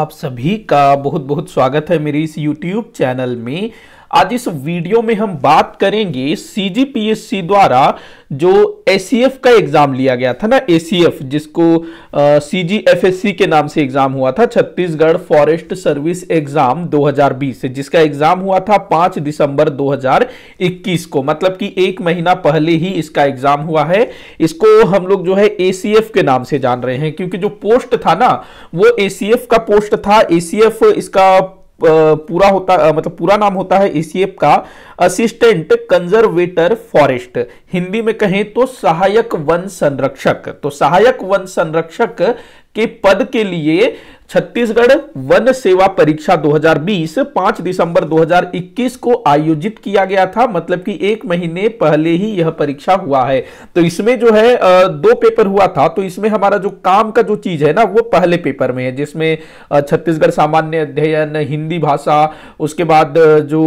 आप सभी का बहुत बहुत स्वागत है मेरी इस YouTube चैनल में आज इस वीडियो में हम बात करेंगे सीजीपीएससी द्वारा जो एसीएफ का एग्जाम लिया गया था ना एसीएफ जिसको सीजीएफएससी के नाम से एग्जाम हुआ था छत्तीसगढ़ फॉरेस्ट सर्विस एग्जाम 2020 जिसका एग्जाम हुआ था 5 दिसंबर 2021 को मतलब कि एक महीना पहले ही इसका एग्जाम हुआ है इसको हम लोग जो है एसीएफ के नाम से जान रहे हैं क्योंकि जो पोस्ट था ना वो एसीएफ का पोस्ट था एसीएफ इसका पूरा होता मतलब पूरा नाम होता है ईसीएफ का असिस्टेंट कंजर्वेटर फॉरेस्ट हिंदी में कहें तो सहायक वन संरक्षक तो सहायक वन संरक्षक के पद के लिए छत्तीसगढ़ वन सेवा परीक्षा 2020 5 दिसंबर 2021 को आयोजित किया गया था मतलब कि एक महीने पहले ही यह परीक्षा हुआ है तो इसमें जो है दो पेपर हुआ था तो इसमें हमारा जो काम का जो चीज है ना वो पहले पेपर में है जिसमें छत्तीसगढ़ सामान्य अध्ययन हिंदी भाषा उसके बाद जो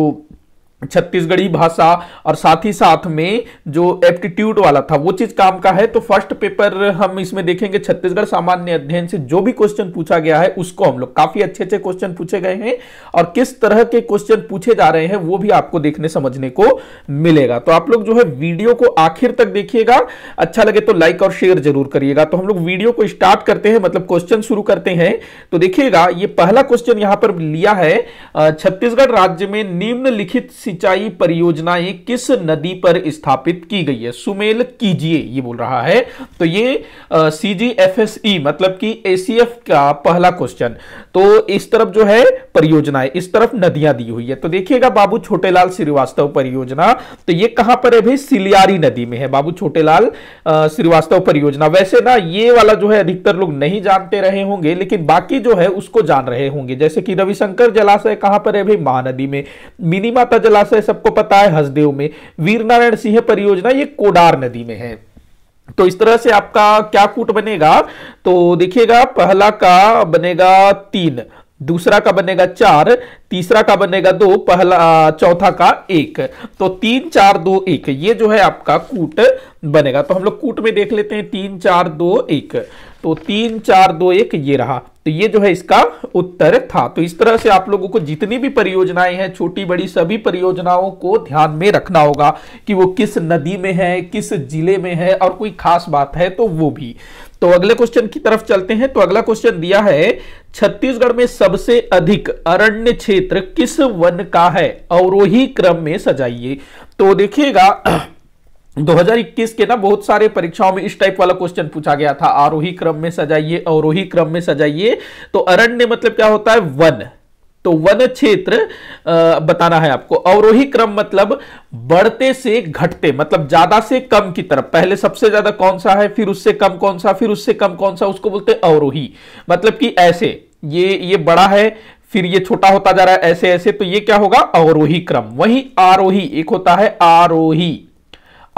छत्तीसगढ़ी भाषा और साथ ही साथ में जो एप्टीट्यूड वाला था वो चीज काम का है तो फर्स्ट पेपर हम इसमें देखेंगे छत्तीसगढ़ सामान्य अध्ययन से जो भी क्वेश्चन पूछा गया है उसको हम लोग काफी अच्छे अच्छे क्वेश्चन पूछे गए हैं और किस तरह के क्वेश्चन पूछे जा रहे हैं वो भी आपको देखने समझने को मिलेगा तो आप लोग जो है वीडियो को आखिर तक देखिएगा अच्छा लगे तो लाइक और शेयर जरूर करिएगा तो हम लोग वीडियो को स्टार्ट करते हैं मतलब क्वेश्चन शुरू करते हैं तो देखिएगा ये पहला क्वेश्चन यहां पर लिया है छत्तीसगढ़ राज्य में निम्नलिखित सिंचाई परियोजनाएं किस नदी पर स्थापित की गई है सुमेल कीजिए ये बोल रहा है तो ये सी जी एफ एस ई मतलब कि एसीएफ का पहला क्वेश्चन तो इस तरफ जो है परियोजनाएं इस तरफ नदियां दी हुई है तो देखिएगा बाबू छोटेलाल श्रीवास्तव परियोजना तो ये कहां पर है भाई सिलियारी नदी में है बाबू छोटेलाल श्रीवास्तव परियोजना वैसे ना ये वाला जो है अधिकतर लोग नहीं जानते रहे होंगे लेकिन बाकी जो है उसको जान रहे होंगे जैसे कि रविशंकर जलाशय कहां पर है भाई महानदी में मिनी माता जलाशय सबको पता है हसदेव में वीर नारायण सिंह परियोजना ये कोडार नदी में है तो इस तरह से आपका क्या कूट बनेगा तो देखिएगा पहला का बनेगा तीन दूसरा का बनेगा चार तीसरा का बनेगा दो पहला चौथा का एक तो तीन चार दो एक ये जो है आपका कूट बनेगा तो हम लोग कूट में देख लेते हैं तीन चार दो एक तो तीन चार दो एक ये रहा तो ये जो है इसका उत्तर था तो इस तरह से आप लोगों को जितनी भी परियोजनाएं हैं छोटी बड़ी सभी परियोजनाओं को ध्यान में रखना होगा कि वो किस नदी में है किस जिले में है और कोई खास बात है तो वो भी तो अगले क्वेश्चन की तरफ चलते हैं तो अगला क्वेश्चन दिया है छत्तीसगढ़ में सबसे अधिक अरण्य क्षेत्र किस वन का है और क्रम में सजाइए तो देखिएगा 2021 के ना बहुत सारे परीक्षाओं में इस टाइप वाला क्वेश्चन पूछा गया था आरोही क्रम में सजाइए अवरोही क्रम में सजाइए तो अरण्य मतलब क्या होता है वन तो वन क्षेत्र बताना है आपको अवरोही क्रम मतलब बढ़ते से घटते मतलब ज्यादा से कम की तरफ पहले सबसे ज्यादा कौन सा है फिर उससे कम कौन सा फिर उससे कम कौन सा उसको बोलते हैं अवरोही मतलब कि ऐसे ये ये बड़ा है फिर ये छोटा होता जा रहा है ऐसे ऐसे तो ये क्या होगा अवरोही क्रम वही आरोही एक होता है आरोही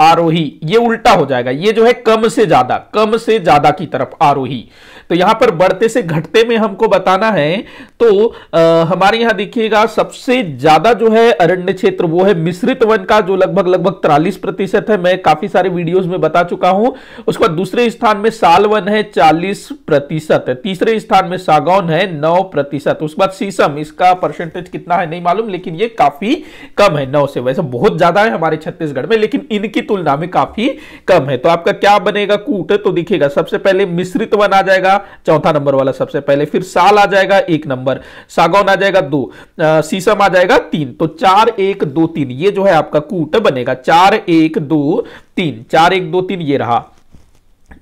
आरोही ये उल्टा हो जाएगा ये जो है कम से ज्यादा कम से ज्यादा की तरफ आरोही तो यहां पर बढ़ते से घटते में हमको बताना है तो आ, हमारे यहां देखिएगा सबसे ज्यादा जो है अरण्य क्षेत्र वो है मिश्रित वन का जो लगभग लगभग तिरालीस प्रतिशत है मैं काफी सारे वीडियोस में बता चुका हूं उसके बाद दूसरे स्थान में साल वन है चालीस प्रतिशत तीसरे स्थान में सागौन है नौ प्रतिशत उसके बाद शीशम इसका परसेंटेज कितना है नहीं मालूम लेकिन ये काफी कम है नौ से वैसे बहुत ज्यादा है हमारे छत्तीसगढ़ में लेकिन इनकी तुलना में काफी कम है तो आपका क्या बनेगा कूट तो दिखेगा सबसे पहले मिश्रित वन आ जाएगा जाएगा चौथा नंबर वाला सबसे पहले फिर साल आ जाएगा एक नंबर सागौन आ जाएगा दो सीसम आ जाएगा तीन तो चार एक दो तीन ये जो है आपका कूट बनेगा चार एक दो तीन चार एक दो तीन ये रहा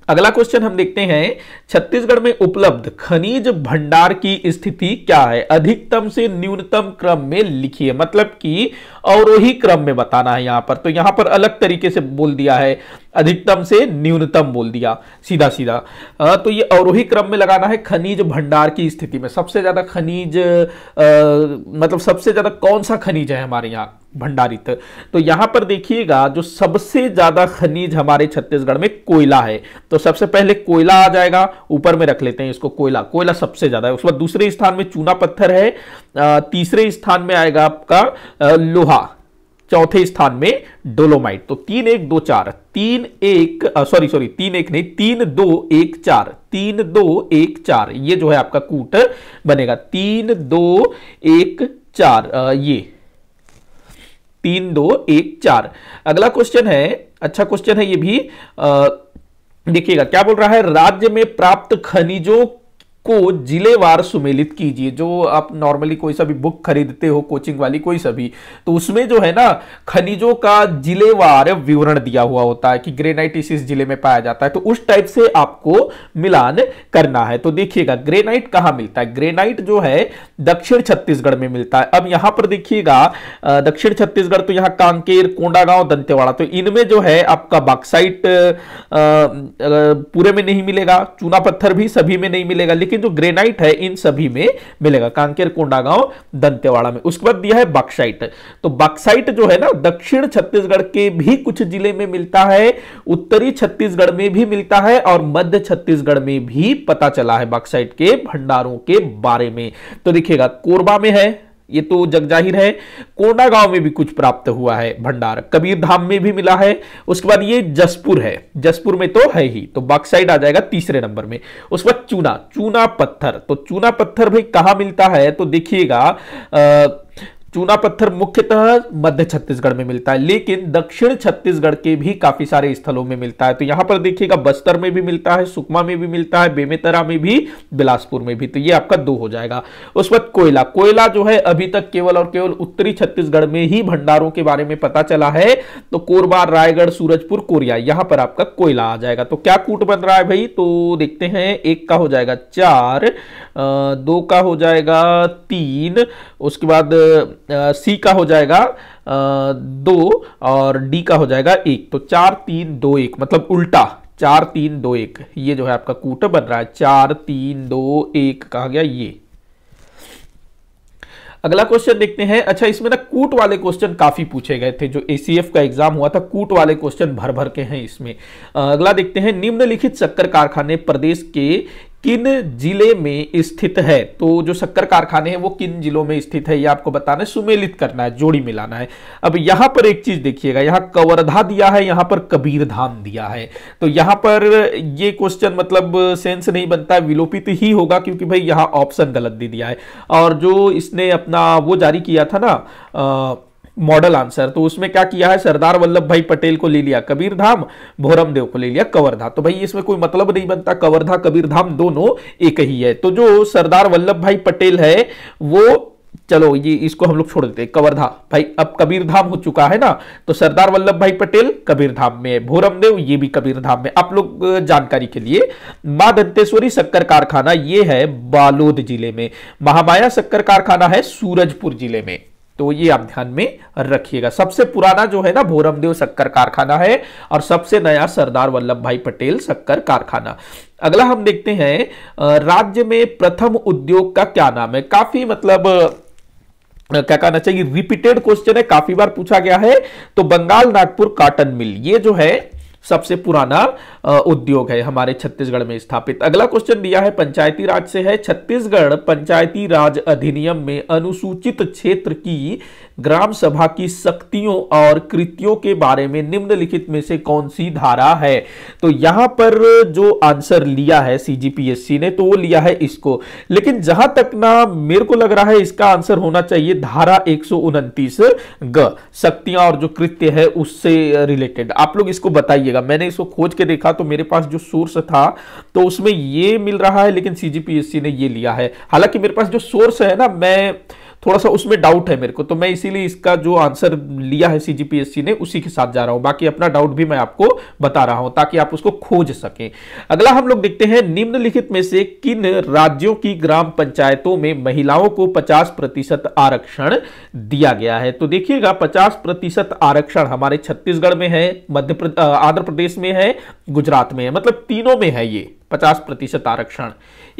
अगला क्वेश्चन हम देखते हैं छत्तीसगढ़ में उपलब्ध खनिज भंडार की स्थिति क्या है अधिकतम से न्यूनतम क्रम में लिखिए मतलब कि अवरोही क्रम में बताना है यहां पर तो यहां पर अलग तरीके से बोल दिया है अधिकतम से न्यूनतम बोल दिया सीधा सीधा आ, तो ये अवरोही क्रम में लगाना है खनिज भंडार की स्थिति में सबसे ज्यादा खनिज आ, मतलब सबसे ज्यादा कौन सा खनिज है हमारे यहाँ भंडारित तो यहां पर देखिएगा जो सबसे ज्यादा खनिज हमारे छत्तीसगढ़ में कोयला है तो सबसे पहले कोयला आ जाएगा ऊपर में रख लेते हैं इसको कोयला कोयला सबसे ज्यादा है उसके बाद दूसरे स्थान में चूना पत्थर है तीसरे स्थान में आएगा आपका लोहा चौथे स्थान में डोलोमाइट तो तीन एक दो चार तीन एक सॉरी सॉरी तीन एक नहीं तीन दो एक चार तीन दो एक चार ये जो है आपका कूट बनेगा तीन दो एक चार आ, ये तीन दो एक चार अगला क्वेश्चन है अच्छा क्वेश्चन है ये भी देखिएगा क्या बोल रहा है राज्य में प्राप्त खनिजों को जिलेवार सुमेलित कीजिए जो आप नॉर्मली कोई सा भी बुक खरीदते हो कोचिंग वाली कोई सा भी तो उसमें जो है ना खनिजों का जिलेवार विवरण दिया हुआ होता है कि ग्रेनाइट इस जिले में पाया जाता है तो उस टाइप से आपको मिलान करना है तो देखिएगा ग्रेनाइट कहाँ मिलता है ग्रेनाइट जो है दक्षिण छत्तीसगढ़ में मिलता है अब यहां पर देखिएगा दक्षिण छत्तीसगढ़ तो यहाँ कांकेर कोंडागांव दंतेवाड़ा तो इनमें जो है आपका बाक्साइट पूरे में नहीं मिलेगा चूना पत्थर भी सभी में नहीं मिलेगा लेकिन लेकिन जो ग्रेनाइट है इन सभी में मिलेगा कांकेर कोंडागांव दंतेवाड़ा में उसके बाद दिया है बक्साइट तो बक्साइट जो है ना दक्षिण छत्तीसगढ़ के भी कुछ जिले में मिलता है उत्तरी छत्तीसगढ़ में भी मिलता है और मध्य छत्तीसगढ़ में भी पता चला है बक्साइट के भंडारों के बारे में तो देखिएगा कोरबा में है ये तो जाहिर है कोंडा गांव में भी कुछ प्राप्त हुआ है भंडार कबीर धाम में भी मिला है उसके बाद ये जसपुर है जसपुर में तो है ही तो बाक्साइड आ जाएगा तीसरे नंबर में उसके बाद चूना चूना पत्थर तो चूना पत्थर भाई कहाँ मिलता है तो देखिएगा चूना पत्थर मुख्यतः मध्य छत्तीसगढ़ में मिलता है लेकिन दक्षिण छत्तीसगढ़ के भी काफी सारे स्थलों में मिलता है तो यहां पर देखिएगा बस्तर में भी मिलता है सुकमा में भी मिलता है बेमेतरा में भी बिलासपुर में भी तो ये आपका दो हो जाएगा उस वक्त कोयला कोयला जो है अभी तक केवल और केवल उत्तरी छत्तीसगढ़ में ही भंडारों के बारे में पता चला है तो कोरबा रायगढ़ सूरजपुर कोरिया यहां पर आपका कोयला आ जाएगा तो क्या कूट बन रहा है भाई तो देखते हैं एक का हो जाएगा चार दो का हो जाएगा तीन उसके बाद सी का हो जाएगा आ, दो और डी का हो जाएगा एक तो चार तीन दो एक मतलब उल्टा चार तीन दो एक ये जो है आपका कूट बन रहा है चार तीन दो एक कहा गया ये अगला क्वेश्चन देखते हैं अच्छा इसमें ना कूट वाले क्वेश्चन काफी पूछे गए थे जो एसीएफ का एग्जाम हुआ था कूट वाले क्वेश्चन भर भर के हैं इसमें अगला देखते हैं निम्नलिखित चक्कर कारखाने प्रदेश के किन जिले में स्थित है तो जो शक्कर कारखाने हैं वो किन जिलों में स्थित है ये आपको बताना है सुमेलित करना है जोड़ी मिलाना है अब यहाँ पर एक चीज देखिएगा यहाँ कवरधा दिया है यहां पर कबीरधाम दिया है तो यहाँ पर ये क्वेश्चन मतलब सेंस नहीं बनता है विलोपित ही होगा क्योंकि भाई यहाँ ऑप्शन गलत दे दिया है और जो इसने अपना वो जारी किया था ना आ, मॉडल आंसर तो उसमें क्या किया है सरदार वल्लभ भाई पटेल को ले लिया कबीरधाम भोरमदेव को ले लिया कवरधा तो भाई इसमें कोई मतलब नहीं बनता कवरधा कबीरधाम दोनों एक ही है तो जो सरदार वल्लभ भाई पटेल है वो चलो ये इसको हम लोग छोड़ देते हैं कवरधा भाई अब कबीरधाम हो चुका है ना तो सरदार वल्लभ भाई पटेल कबीरधाम में भोरमदेव ये भी कबीरधाम में आप लोग जानकारी के लिए माँ दंतेश्वरी शक्कर कारखाना ये है बालोद जिले में महामाया शक्कर कारखाना है सूरजपुर जिले में तो ये आप ध्यान में रखिएगा सबसे पुराना जो है ना भोरमदेव शक्कर कारखाना है और सबसे नया सरदार वल्लभ भाई पटेल शक्कर कारखाना अगला हम देखते हैं राज्य में प्रथम उद्योग का क्या नाम है काफी मतलब क्या कहना चाहिए रिपीटेड क्वेश्चन है काफी बार पूछा गया है तो बंगाल नागपुर काटन मिल ये जो है सबसे पुराना उद्योग है हमारे छत्तीसगढ़ में स्थापित अगला क्वेश्चन दिया है पंचायती राज से है छत्तीसगढ़ पंचायती राज अधिनियम में अनुसूचित क्षेत्र की ग्राम सभा की शक्तियों और कृतियों के बारे में निम्नलिखित में से कौन सी धारा है तो यहां पर जो आंसर लिया है सीजीपीएससी ने तो वो लिया है इसको लेकिन जहां तक ना मेरे को लग रहा है इसका आंसर होना चाहिए धारा एक ग शक्तियां और जो कृत्य है उससे रिलेटेड आप लोग इसको बताइएगा मिलेगा मैंने इसको खोज के देखा तो मेरे पास जो सोर्स था तो उसमें ये मिल रहा है लेकिन सी ने ये लिया है हालांकि मेरे पास जो सोर्स है ना मैं थोड़ा सा उसमें डाउट है मेरे को तो मैं इसीलिए इसका जो आंसर लिया है सी ने उसी के साथ जा रहा हूं बाकी अपना डाउट भी मैं आपको बता रहा हूं ताकि आप उसको खोज सकें अगला हम लोग देखते हैं निम्नलिखित में से किन राज्यों की ग्राम पंचायतों में महिलाओं को पचास प्रतिशत आरक्षण दिया गया है तो देखिएगा पचास प्रतिशत आरक्षण हमारे छत्तीसगढ़ में है मध्य आंध्र प्रदेश में है गुजरात में है मतलब तीनों में है ये पचास प्रतिशत आरक्षण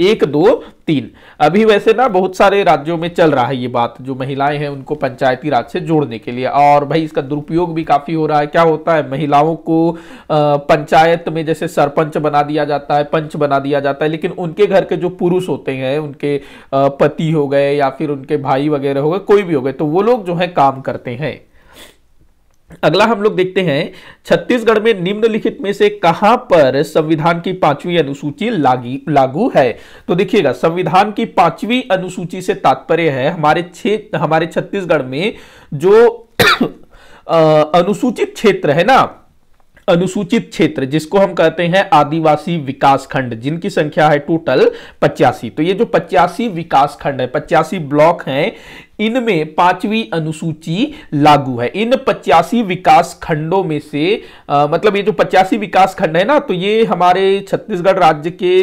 एक दो तीन अभी वैसे ना बहुत सारे राज्यों में चल रहा है ये बात जो महिलाएं हैं उनको पंचायती राज से जोड़ने के लिए और भाई इसका दुरुपयोग भी काफ़ी हो रहा है क्या होता है महिलाओं को पंचायत में जैसे सरपंच बना दिया जाता है पंच बना दिया जाता है लेकिन उनके घर के जो पुरुष होते हैं उनके पति हो गए या फिर उनके भाई वगैरह हो गए कोई भी हो गए तो वो लोग जो है काम करते हैं अगला हम लोग देखते हैं छत्तीसगढ़ में निम्नलिखित में से कहां पर संविधान की पांचवी अनुसूची लागी लागू है तो देखिएगा संविधान की पांचवी अनुसूची से तात्पर्य है हमारे क्षेत्र हमारे छत्तीसगढ़ में जो आ, अनुसूचित क्षेत्र है ना अनुसूचित क्षेत्र जिसको हम कहते हैं आदिवासी विकास खंड जिनकी संख्या है टोटल पचासी तो ये जो पचासी विकास खंड है पचासी ब्लॉक हैं इनमें पांचवी अनुसूची लागू है इन पचासी विकास खंडों में से आ, मतलब ये जो पचासी विकास खंड है ना तो ये हमारे छत्तीसगढ़ राज्य के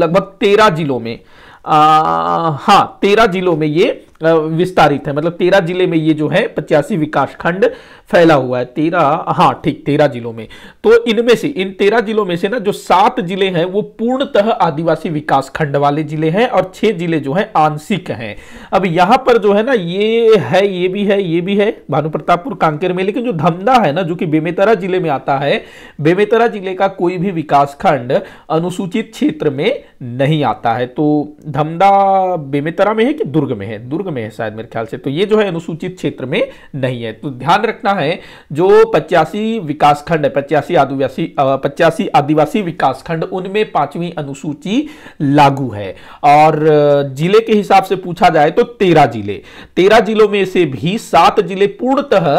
लगभग तेरह जिलों में आ, हाँ तेरह जिलों में ये विस्तारित है मतलब तेरह जिले में ये जो है पचासी विकास खंड फैला हुआ है तेरह हाँ ठीक तेरह जिलों में तो इनमें से इन तेरह जिलों में से ना जो सात जिले हैं वो पूर्णतः आदिवासी विकास खंड वाले जिले हैं और छह जिले जो है आंशिक हैं अब यहाँ पर जो है ना ये है ये भी है ये भी है भानु प्रतापपुर कांकेर में लेकिन जो धमदा है ना जो कि बेमेतरा जिले में आता है बेमेतरा जिले का कोई भी विकास खंड अनुसूचित क्षेत्र में नहीं आता है तो धमदा बेमेतरा में है कि दुर्ग में है दुर्ग में है शायद मेरे ख्याल से तो ये जो है अनुसूचित क्षेत्र में नहीं है तो ध्यान रखना है जो पचासी विकासखंड है पचासी आदिवासी पचासी आदिवासी विकासखंड उनमें पांचवी अनुसूची लागू है और जिले के हिसाब से पूछा जाए तो तेरह जिले तेरह जिलों में से भी सात जिले पूर्णतः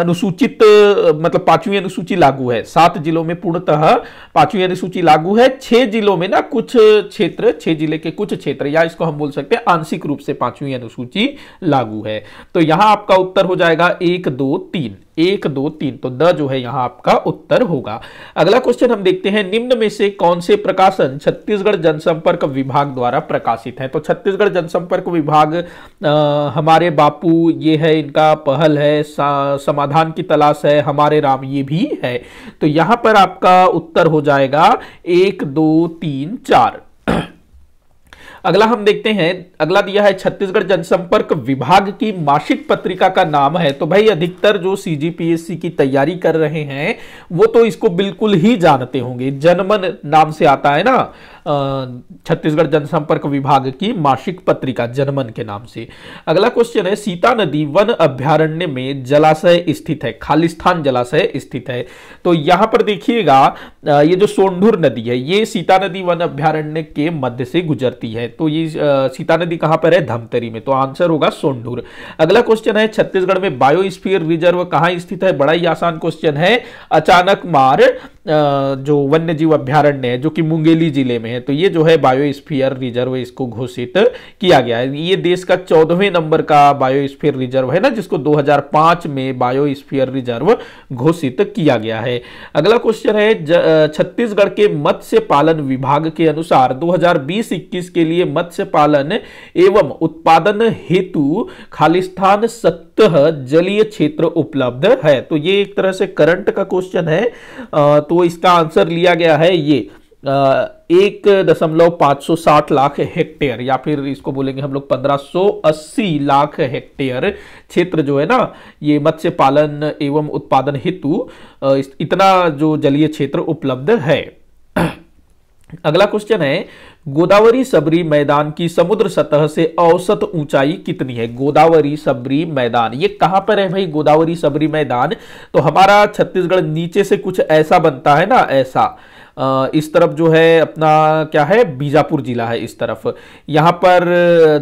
अनुसूचित मतलब पांचवी अनुसूची लागू है सात जिलों में पूर्णतः पांचवी अनुसूची लागू है छह जिलों में ना कुछ क्षेत्र छह जिले के कुछ क्षेत्र या इसको हम बोल सकते हैं आंशिक रूप से पांचवी पांचवी अनुसूची लागू है तो यहां आपका उत्तर हो जाएगा एक दो तीन एक दो तीन तो द जो है यहां आपका उत्तर होगा अगला क्वेश्चन हम देखते हैं निम्न में से कौन से प्रकाशन छत्तीसगढ़ जनसंपर्क विभाग द्वारा प्रकाशित है तो छत्तीसगढ़ जनसंपर्क विभाग आ, हमारे बापू ये है इनका पहल है समाधान की तलाश है हमारे राम ये भी है तो यहां पर आपका उत्तर हो जाएगा एक दो तीन चार अगला हम देखते हैं अगला दिया है छत्तीसगढ़ जनसंपर्क विभाग की मासिक पत्रिका का नाम है तो भाई अधिकतर जो सीजीपीएससी की तैयारी कर रहे हैं वो तो इसको बिल्कुल ही जानते होंगे जनमन नाम से आता है ना छत्तीसगढ़ जनसंपर्क विभाग की मासिक पत्रिका जनमन के नाम से अगला क्वेश्चन है सीता नदी वन अभ्यारण्य में जलाशय स्थित है खालिस्थान जलाशय स्थित है तो यहाँ पर देखिएगा ये जो सोंढूर नदी है ये सीता नदी वन अभ्यारण्य के मध्य से गुजरती है तो ये सीता नदी कहाँ पर है धमतरी में तो आंसर होगा सोंढूर अगला क्वेश्चन है छत्तीसगढ़ में बायोस्फीयर रिजर्व कहाँ स्थित है बड़ा ही आसान क्वेश्चन है अचानक मार जो वन्य जीव अभ्यारण्य है जो कि मुंगेली जिले में हैं तो ये जो है बायोस्फीयर रिजर्व इसको घोषित किया गया है ये देश का चौदहवें नंबर का बायोस्फीयर रिजर्व है ना जिसको 2005 में बायोस्फीयर रिजर्व घोषित किया गया है अगला क्वेश्चन है छत्तीसगढ़ के मत्स्य पालन विभाग के अनुसार दो हजार के लिए मत्स्य पालन एवं उत्पादन हेतु खालिस्थान सत्तह जलीय क्षेत्र उपलब्ध है तो ये एक तरह से करंट का क्वेश्चन है तो इसका आंसर लिया गया है ये एक दशमलव पाँच सौ साठ लाख हेक्टेयर या फिर इसको बोलेंगे हम लोग पंद्रह सौ अस्सी लाख हेक्टेयर क्षेत्र जो है ना ये मत्स्य पालन एवं उत्पादन हेतु इतना जो जलीय क्षेत्र उपलब्ध है अगला क्वेश्चन है गोदावरी सबरी मैदान की समुद्र सतह से औसत ऊंचाई कितनी है गोदावरी सबरी मैदान ये कहां पर है भाई गोदावरी सबरी मैदान तो हमारा छत्तीसगढ़ नीचे से कुछ ऐसा बनता है ना ऐसा इस तरफ जो है अपना क्या है बीजापुर जिला है इस तरफ यहाँ पर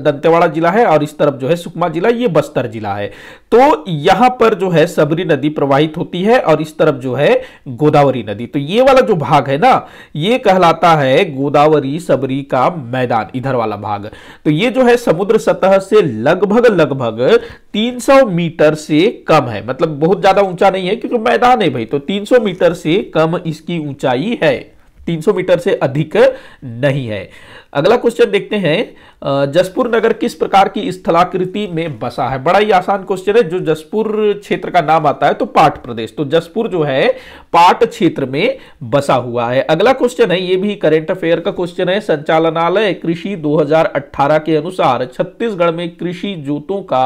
दंतेवाड़ा जिला है और इस तरफ जो है सुकमा जिला ये बस्तर जिला है तो यहाँ पर जो है सबरी नदी प्रवाहित होती है और इस तरफ जो है गोदावरी नदी तो ये वाला जो भाग है ना ये कहलाता है गोदावरी सबरी का मैदान इधर वाला भाग तो ये जो है समुद्र सतह से लगभग लगभग 300 मीटर से कम है मतलब बहुत ज्यादा ऊंचा नहीं है क्योंकि मैदान है भाई तो 300 मीटर से कम इसकी ऊंचाई है 300 मीटर से अधिक नहीं है अगला क्वेश्चन देखते हैं जसपुर नगर किस प्रकार की स्थलाकृति में बसा है बड़ा ही आसान क्वेश्चन है जो जसपुर क्षेत्र का नाम आता है तो पाट प्रदेश तो जसपुर जो है पाट क्षेत्र में बसा हुआ है अगला क्वेश्चन है ये भी करेंट अफेयर का क्वेश्चन है संचालनालय कृषि 2018 के अनुसार छत्तीसगढ़ में कृषि जोतों का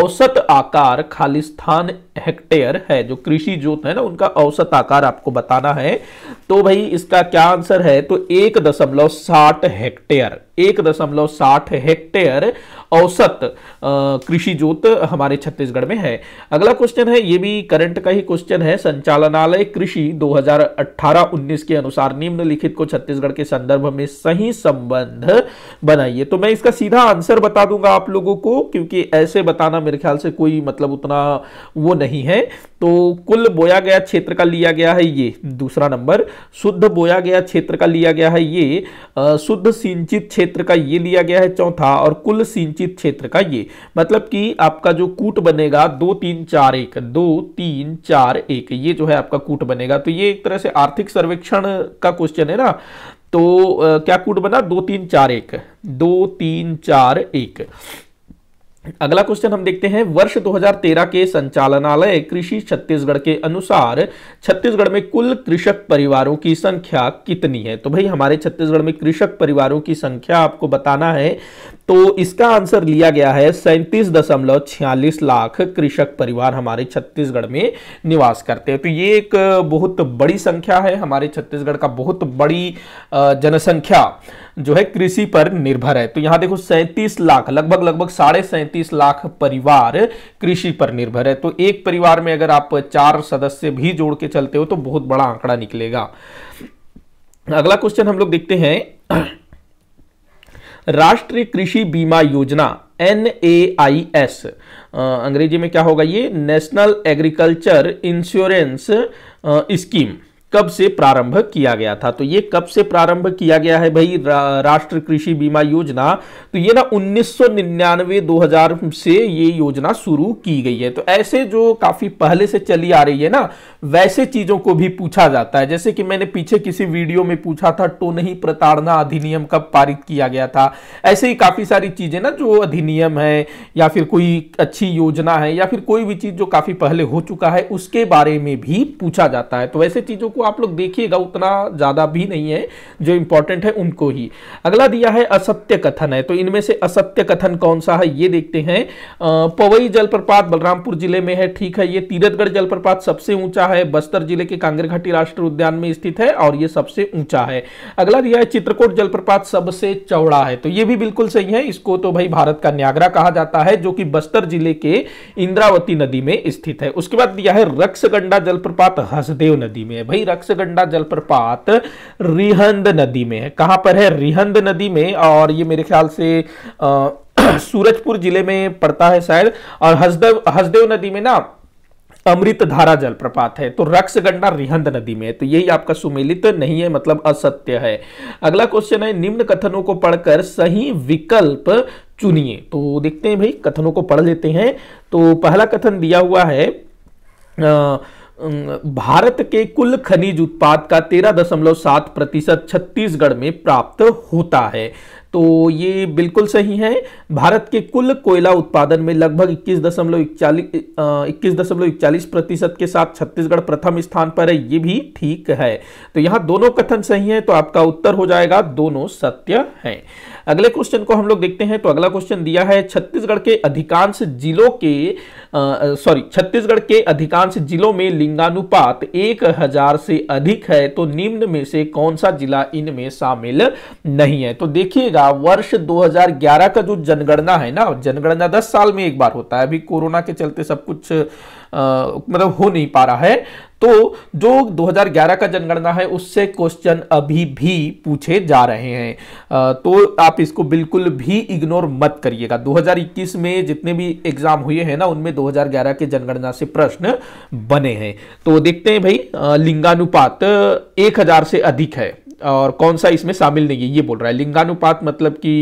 औसत आकार खालिस्थान हेक्टेयर है जो कृषि जोत है ना उनका औसत आकार आपको बताना है तो भाई इसका क्या आंसर है तो एक दशमलव साठ हेक्टेयर एक दशमलव साठ हेक्टेयर औसत कृषि जोत हमारे छत्तीसगढ़ में है अगला क्वेश्चन है ये भी करंट का ही क्वेश्चन है संचालनालय कृषि 2018-19 के अनुसार निम्नलिखित को छत्तीसगढ़ के संदर्भ में सही संबंध बनाइए तो मैं इसका सीधा आंसर बता दूंगा आप लोगों को क्योंकि ऐसे बताना मेरे ख्याल से कोई मतलब उतना वो नहीं है तो कुल बोया गया क्षेत्र का लिया गया है ये दूसरा नंबर शुद्ध बोया गया क्षेत्र का लिया गया है ये शुद्ध सिंचित क्षेत्र का ये लिया गया है चौथा और कुल सिंचित सिंचित क्षेत्र का ये मतलब कि आपका जो कूट बनेगा दो तीन चार एक दो तीन चार एक ये जो है आपका कूट बनेगा तो ये एक तरह से आर्थिक सर्वेक्षण का क्वेश्चन है ना तो आ, क्या कूट बना दो तीन चार एक दो तीन चार एक अगला क्वेश्चन हम देखते हैं वर्ष 2013 के संचालनालय कृषि छत्तीसगढ़ के अनुसार छत्तीसगढ़ में कुल कृषक परिवारों की संख्या कितनी है तो भाई हमारे छत्तीसगढ़ में कृषक परिवारों की संख्या आपको बताना है तो इसका आंसर लिया गया है सैंतीस दशमलव छियालीस लाख कृषक परिवार हमारे छत्तीसगढ़ में निवास करते हैं तो ये एक बहुत बड़ी संख्या है हमारे छत्तीसगढ़ का बहुत बड़ी जनसंख्या जो है कृषि पर निर्भर है तो यहाँ देखो सैंतीस लाख लगभग लगभग साढ़े सैंतीस लाख परिवार कृषि पर निर्भर है तो एक परिवार में अगर आप चार सदस्य भी जोड़ के चलते हो तो बहुत बड़ा आंकड़ा निकलेगा अगला क्वेश्चन हम लोग देखते हैं राष्ट्रीय कृषि बीमा योजना एन ए आई एस अंग्रेजी में क्या होगा ये नेशनल एग्रीकल्चर इंश्योरेंस स्कीम कब से प्रारंभ किया गया था तो ये कब से प्रारंभ किया गया है भाई रा, राष्ट्र कृषि बीमा योजना तो ये ना 1999 2000 से ये योजना शुरू की गई है तो ऐसे जो काफी पहले से चली आ रही है ना वैसे चीजों को भी पूछा जाता है जैसे कि मैंने पीछे किसी वीडियो में पूछा था टो तो नहीं प्रताड़ना अधिनियम कब पारित किया गया था ऐसे ही काफी सारी चीजें ना जो अधिनियम है या फिर कोई अच्छी योजना है या फिर कोई भी चीज जो काफी पहले हो चुका है उसके बारे में भी पूछा जाता है तो ऐसे चीजों को आप लोग देखिएगा उतना ज़्यादा भी नहीं है जो इंपॉर्टेंट है उनको ही अगला दिया है असत्य कथन है तो इनमें से असत्य कथन कौन सा है ये देखते हैं पवई जलप्रपात बलरामपुर जिले में है ठीक है ये तीरथगढ़ जलप्रपात सबसे ऊंचा है बस्तर जिले के कांगेर घाटी राष्ट्रीय उद्यान में स्थित है और ये सबसे ऊंचा है अगला दिया है चित्रकोट जलप्रपात सबसे चौड़ा है तो ये भी बिल्कुल सही है इसको तो भाई भारत का न्यागरा कहा जाता है जो कि बस्तर जिले के इंद्रावती नदी में स्थित है उसके बाद दिया है रक्सगंडा जलप्रपात हसदेव नदी में भाई रक्षगंडा जलप्रपात रिहंद नदी में है कहाँ पर है रिहंद नदी में और ये मेरे ख्याल से सूरजपुर जिले में पड़ता है शायद और हसदेव हसदेव नदी में ना अमृत धारा जलप्रपात है तो रक्सगंडा रिहंद नदी में है तो यही आपका सुमेलित तो नहीं है मतलब असत्य है अगला क्वेश्चन है निम्न कथनों को पढ़कर सही विकल्प चुनिए तो देखते हैं भाई कथनों को पढ़ लेते हैं तो पहला कथन दिया हुआ है आ, भारत के कुल खनिज उत्पाद का तेरह दशमलव सात प्रतिशत छत्तीसगढ़ में प्राप्त होता है तो ये बिल्कुल सही है भारत के कुल कोयला उत्पादन में लगभग इक्कीस दशमलव इक्कीस दशमलव इकचालीस प्रतिशत के साथ छत्तीसगढ़ प्रथम स्थान पर है ये भी ठीक है तो यहाँ दोनों कथन सही है तो आपका उत्तर हो जाएगा दोनों सत्य है अगले क्वेश्चन को हम लोग देखते हैं तो अगला क्वेश्चन दिया है छत्तीसगढ़ के अधिकांश जिलों के सॉरी छत्तीसगढ़ के अधिकांश जिलों में लिंगानुपात एक हजार से अधिक है तो निम्न में से कौन सा जिला इनमें शामिल नहीं है तो देखिएगा वर्ष 2011 का जो जनगणना है ना जनगणना 10 साल में एक बार होता है अभी कोरोना के चलते सब कुछ मतलब हो नहीं पा रहा है तो जो 2011 का जनगणना है उससे क्वेश्चन अभी भी पूछे जा रहे हैं आ, तो आप इसको बिल्कुल भी इग्नोर मत करिएगा 2021 में जितने भी एग्जाम हुए हैं ना उनमें 2011 के जनगणना से प्रश्न बने हैं तो देखते हैं भाई लिंगानुपात 1000 से अधिक है और कौन सा इसमें शामिल नहीं है ये बोल रहा है लिंगानुपात मतलब कि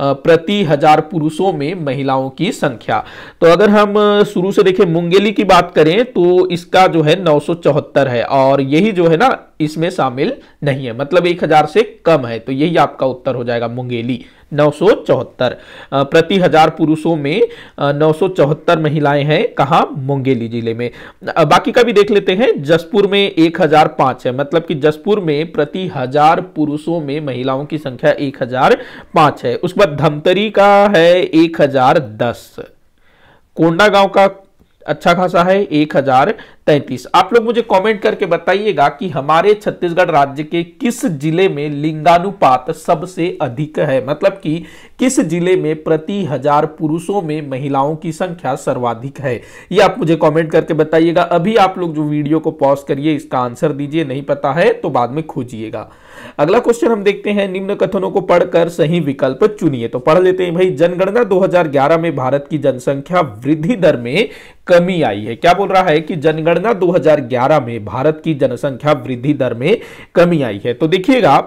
प्रति हजार पुरुषों में महिलाओं की संख्या तो अगर हम शुरू से देखें मुंगेली की बात करें तो इसका जो है नौ है और यही जो है ना इसमें शामिल नहीं है मतलब एक हजार से कम है तो यही आपका उत्तर हो जाएगा मुंगेली नौ प्रति हजार पुरुषों में नौ महिलाएं हैं कहा मुंगेली जिले में बाकी का भी देख लेते हैं जसपुर में एक हजार पांच है मतलब कि जसपुर में प्रति हजार पुरुषों में महिलाओं की संख्या एक हजार पांच है उसके बाद धमतरी का है एक हजार दस कोंडा गांव का अच्छा खासा है एक हजार तैतीस आप लोग मुझे कमेंट करके बताइएगा कि हमारे छत्तीसगढ़ राज्य के किस जिले में लिंगानुपात सबसे अधिक है मतलब कि किस जिले में प्रति हजार पुरुषों में महिलाओं की संख्या सर्वाधिक है ये आप मुझे कमेंट करके बताइएगा अभी आप लोग जो वीडियो को पॉज करिए इसका आंसर दीजिए नहीं पता है तो बाद में खोजिएगा अगला क्वेश्चन हम देखते हैं निम्न कथनों को पढ़कर सही विकल्प चुनिए तो पढ़ लेते हैं भाई जनगणना 2011 में भारत की जनसंख्या वृद्धि दर में कमी आई है क्या बोल रहा है कि जनगणना 2011 में भारत की जनसंख्या वृद्धि दर में कमी आई है तो देखिएगा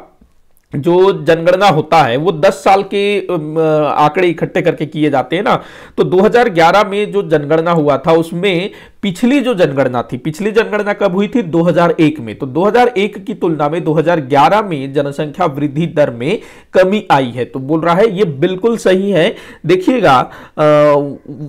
जो जनगणना होता है वो 10 साल के आंकड़े इकट्ठे करके किए जाते हैं ना तो 2011 में जो जनगणना हुआ था उसमें पिछली जो जनगणना थी पिछली जनगणना कब हुई थी 2001 में तो 2001 की तुलना में 2011 में जनसंख्या वृद्धि दर में कमी आई है तो बोल रहा है ये बिल्कुल सही है देखिएगा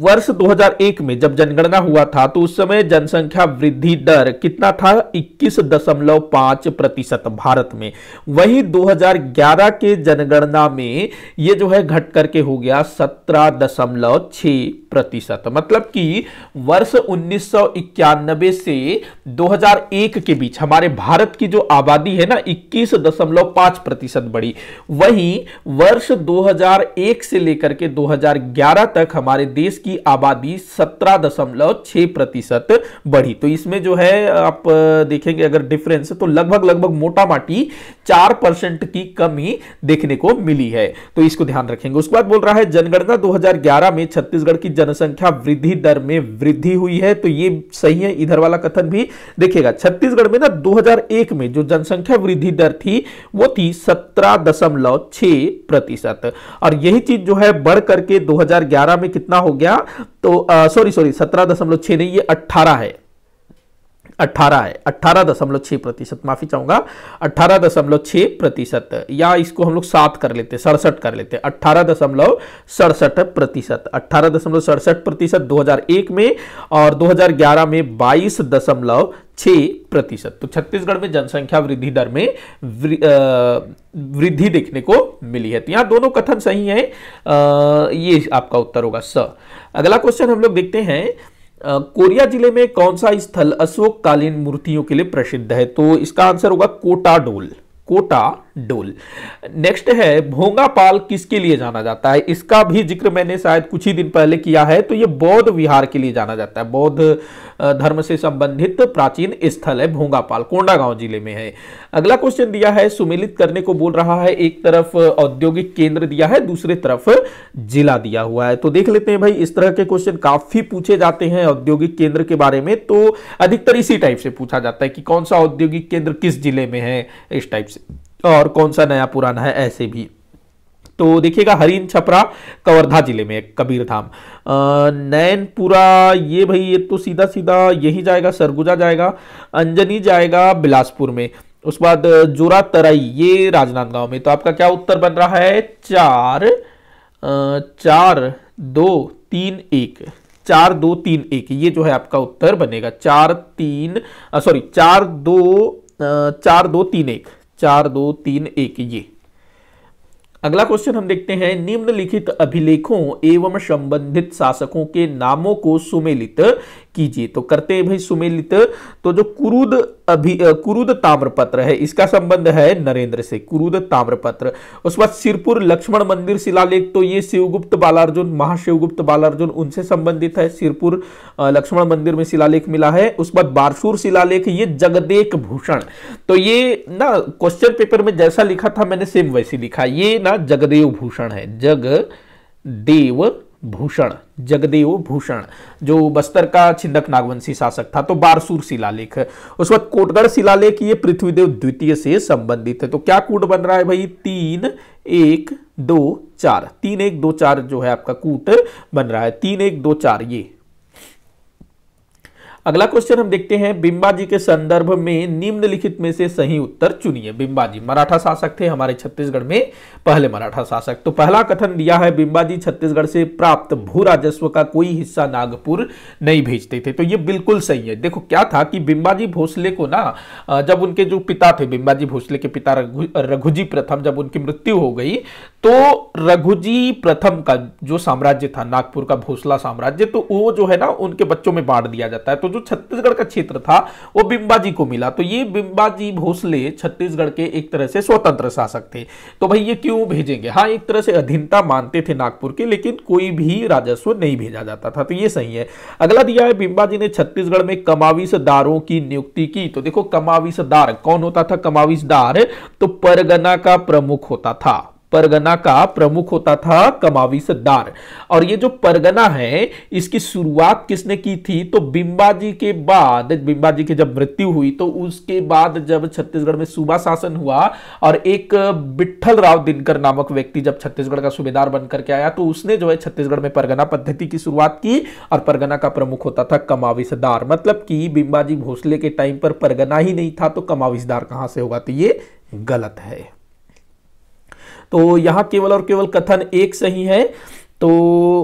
वर्ष 2001 में जब जनगणना हुआ था तो उस समय जनसंख्या वृद्धि दर कितना था 21.5 प्रतिशत भारत में वही 2011 के जनगणना में ये जो है घट करके हो गया सत्रह प्रतिशत मतलब कि वर्ष उन्नीस 1991 से 2001 के बीच हमारे भारत की जो आबादी है ना 21.5 प्रतिशत बढ़ी वहीं वर्ष 2001 से लेकर के 2011 तक हमारे देश की आबादी 17.6 प्रतिशत बढ़ी तो इसमें जो है आप देखेंगे अगर डिफरेंस तो लगभग लगभग मोटा माटी चार परसेंट की कमी देखने को मिली है तो इसको ध्यान रखेंगे उसके बाद बोल रहा है जनगणना दो में छत्तीसगढ़ की जनसंख्या वृद्धि दर में वृद्धि हुई है तो तो ये सही है इधर वाला कथन भी देखिएगा छत्तीसगढ़ में ना 2001 में जो जनसंख्या वृद्धि दर थी वो थी सत्रह दशमलव छ प्रतिशत और यही चीज जो है बढ़ करके 2011 में कितना हो गया तो सॉरी सॉरी सत्रह दशमलव छ नहीं ये अट्ठारह है 18 है अट्ठारह दशमलव छह प्रतिशत माफ़ी चाहूंगा अट्ठारह दशमलव छह प्रतिशत या इसको हम लोग सात कर लेते सड़सठ कर लेते अट्ठारह दशमलव सड़सठ प्रतिशत अट्ठारह दशमलव सड़सठ प्रतिशत दो में और 2011 में बाईस दशमलव छह प्रतिशत तो छत्तीसगढ़ में जनसंख्या वृद्धि दर में वृद्धि देखने को मिली है तो यहाँ दोनों कथन सही है आ, ये आपका उत्तर होगा स अगला क्वेश्चन हम लोग देखते हैं कोरिया जिले में कौन सा स्थल अशोक कालीन मूर्तियों के लिए प्रसिद्ध है तो इसका आंसर होगा कोटा डोल कोटा डोल नेक्स्ट है भोंगापाल किसके लिए जाना जाता है इसका भी जिक्र मैंने शायद कुछ ही दिन पहले किया है तो ये बौद्ध विहार के लिए जाना जाता है बौद्ध धर्म से संबंधित प्राचीन स्थल है भोंगापाल कोंडागांव जिले में है अगला क्वेश्चन दिया है सुमिलित करने को बोल रहा है एक तरफ औद्योगिक केंद्र दिया है दूसरे तरफ जिला दिया हुआ है तो देख लेते हैं भाई इस तरह के क्वेश्चन काफी पूछे जाते हैं औद्योगिक केंद्र के बारे में तो अधिकतर इसी टाइप से पूछा जाता है कि कौन सा औद्योगिक केंद्र किस जिले में है इस टाइप से और कौन सा नया पुराना है ऐसे भी तो देखिएगा हरिन छपरा कवर्धा जिले में कबीरधाम नैनपुरा ये भाई ये तो सीधा सीधा यही जाएगा सरगुजा जाएगा अंजनी जाएगा बिलासपुर में उसके बाद जोरा तराई ये राजनांदगांव में तो आपका क्या उत्तर बन रहा है चार चार दो तीन एक चार दो तीन एक ये जो है आपका उत्तर बनेगा चार तीन सॉरी चार दो चार दो तीन एक चार दो तीन एक ये अगला क्वेश्चन हम देखते हैं निम्नलिखित अभिलेखों एवं संबंधित शासकों के नामों को सुमेलित कीजिए तो करते हैं भाई सुमेलित तो जो कुरुद अभी कुरुद ताम्रपत्र है इसका संबंध है नरेंद्र से कुरुद ताम्रपत्र उसके बाद सिरपुर लक्ष्मण मंदिर शिलालेख तो ये शिवगुप्त बालार्जुन महाशिवगुप्त बालार्जुन उनसे संबंधित है सिरपुर लक्ष्मण मंदिर में शिलालेख मिला है उसके बाद बारसूर शिलालेख ये जगदेक भूषण तो ये ना क्वेश्चन पेपर में जैसा लिखा था मैंने सेम वैसे लिखा ये ना जगदेव भूषण है जग देव भूषण जगदेव भूषण जो बस्तर का छिंदक नागवंशी शासक था तो बारसूर शिलालेख उसके बाद कोटगढ़ शिलालेख ये पृथ्वीदेव द्वितीय से संबंधित है तो क्या कूट बन रहा है भाई तीन एक दो चार तीन एक दो चार जो है आपका कूट बन रहा है तीन एक दो चार ये अगला क्वेश्चन हम देखते हैं बिंबाजी के संदर्भ में निम्नलिखित में से सही उत्तर चुनिए बिंबाजी मराठा शासक थे हमारे छत्तीसगढ़ में पहले मराठा शासक तो पहला कथन दिया है बिंबाजी छत्तीसगढ़ से प्राप्त भू राजस्व का कोई हिस्सा नागपुर नहीं भेजते थे तो ये बिल्कुल सही है देखो क्या था कि बिंबाजी भोसले को ना जब उनके जो पिता थे बिंबाजी भोसले के पिता रघुजी प्रथम जब उनकी मृत्यु हो गई तो रघुजी प्रथम का जो साम्राज्य था नागपुर का भोसला साम्राज्य तो वो जो है ना उनके बच्चों में बांट दिया जाता है तो जो छत्तीसगढ़ का क्षेत्र था वो बिंबाजी को मिला तो ये बिंबाजी भोसले छत्तीसगढ़ के एक तरह से स्वतंत्र शासक थे तो भाई ये क्यों भेजेंगे हाँ एक तरह से अधीनता मानते थे नागपुर के लेकिन कोई भी राजस्व नहीं भेजा जाता था तो ये सही है अगला दिया है बिंबाजी ने छत्तीसगढ़ में कमाविशदारों की नियुक्ति की तो देखो कमाविशदार कौन होता था कमाविशदार तो परगना का प्रमुख होता था परगना का प्रमुख होता था कमावी सद्दार और ये जो परगना है इसकी शुरुआत किसने की थी तो बिंबाजी के बाद बिंबाजी की जब मृत्यु हुई तो उसके बाद जब छत्तीसगढ़ में सूबा शासन हुआ और एक बिठल राव दिनकर नामक व्यक्ति जब छत्तीसगढ़ का सूबेदार बनकर के आया तो उसने जो है छत्तीसगढ़ में परगना पद्धति की शुरुआत की और परगना का प्रमुख होता था कमावी सद्दार मतलब कि बिंबाजी भोसले के टाइम पर परगना ही नहीं था तो कमावी सद्दार कहां से होगा तो ये गलत है तो यहाँ केवल और केवल कथन एक सही है तो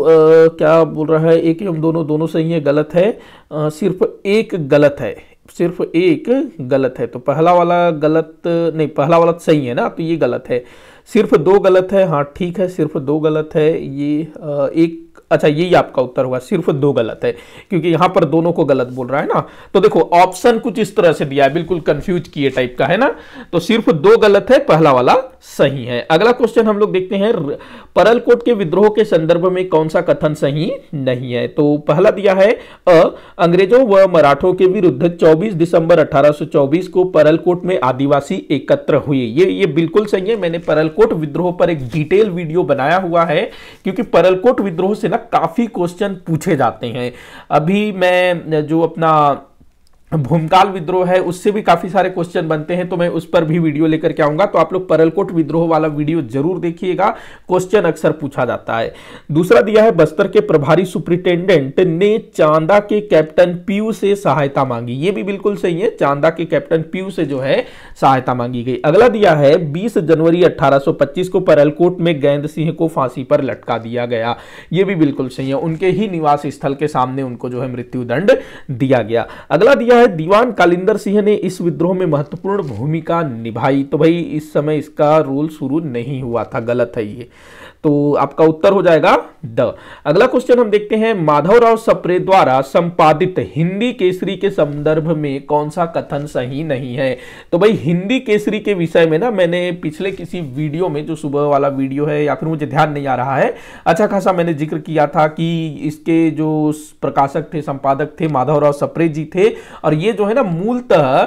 आ, क्या बोल रहा है एक एवं दोनों दोनों सही है गलत है आ, सिर्फ एक गलत है सिर्फ एक गलत है तो पहला वाला गलत नहीं पहला वाला सही है ना तो ये गलत है सिर्फ दो गलत है हाँ ठीक है सिर्फ दो गलत है ये आ, एक अच्छा यही आपका उत्तर हुआ सिर्फ दो गलत है क्योंकि यहाँ पर दोनों को गलत बोल रहा है ना तो देखो ऑप्शन कुछ इस तरह से दिया है बिल्कुल कंफ्यूज किए टाइप का है ना तो सिर्फ दो गलत है पहला वाला सही है अगला क्वेश्चन हम लोग देखते हैं परल कोट के विद्रोह के संदर्भ में कौन सा कथन सही नहीं है तो पहला दिया है अ अंग्रेजों व मराठों के विरुद्ध 24 दिसंबर 1824 को परल कोट में आदिवासी एकत्र हुए ये ये बिल्कुल सही है मैंने परल कोट विद्रोह पर एक डिटेल वीडियो बनाया हुआ है क्योंकि परल कोट विद्रोह से ना काफी क्वेश्चन पूछे जाते हैं अभी मैं जो अपना भूमकाल विद्रोह है उससे भी काफी सारे क्वेश्चन बनते हैं तो मैं उस पर भी वीडियो लेकर के आऊंगा तो आप लोग परलकोट विद्रोह वाला वीडियो जरूर देखिएगा क्वेश्चन अक्सर पूछा जाता है दूसरा दिया है बस्तर के प्रभारी सुप्रिंटेंडेंट ने चांदा के कैप्टन पीयू से सहायता मांगी ये भी बिल्कुल सही है चांदा के कैप्टन पीयू से जो है सहायता मांगी गई अगला दिया है बीस जनवरी अठारह को परलकोट में गेंद सिंह को फांसी पर लटका दिया गया ये भी बिल्कुल सही है उनके ही निवास स्थल के सामने उनको जो है दंड दिया गया अगला दिया है है दीवान कालिंदर सिंह ने इस विद्रोह में महत्वपूर्ण भूमिका निभाई तो भाई इस समय इसका रोल शुरू नहीं हुआ था गलत है ये तो आपका उत्तर हो जाएगा द अगला क्वेश्चन हम देखते हैं माधवराव सप्रे द्वारा संपादित हिंदी केसरी के संदर्भ में कौन सा कथन सही नहीं है तो भाई हिंदी केसरी के विषय में ना मैंने पिछले किसी वीडियो में जो सुबह वाला वीडियो है या फिर मुझे ध्यान नहीं आ रहा है अच्छा खासा मैंने जिक्र किया था कि इसके जो प्रकाशक थे संपादक थे माधवराव सप्रे जी थे और ये जो है ना मूलतः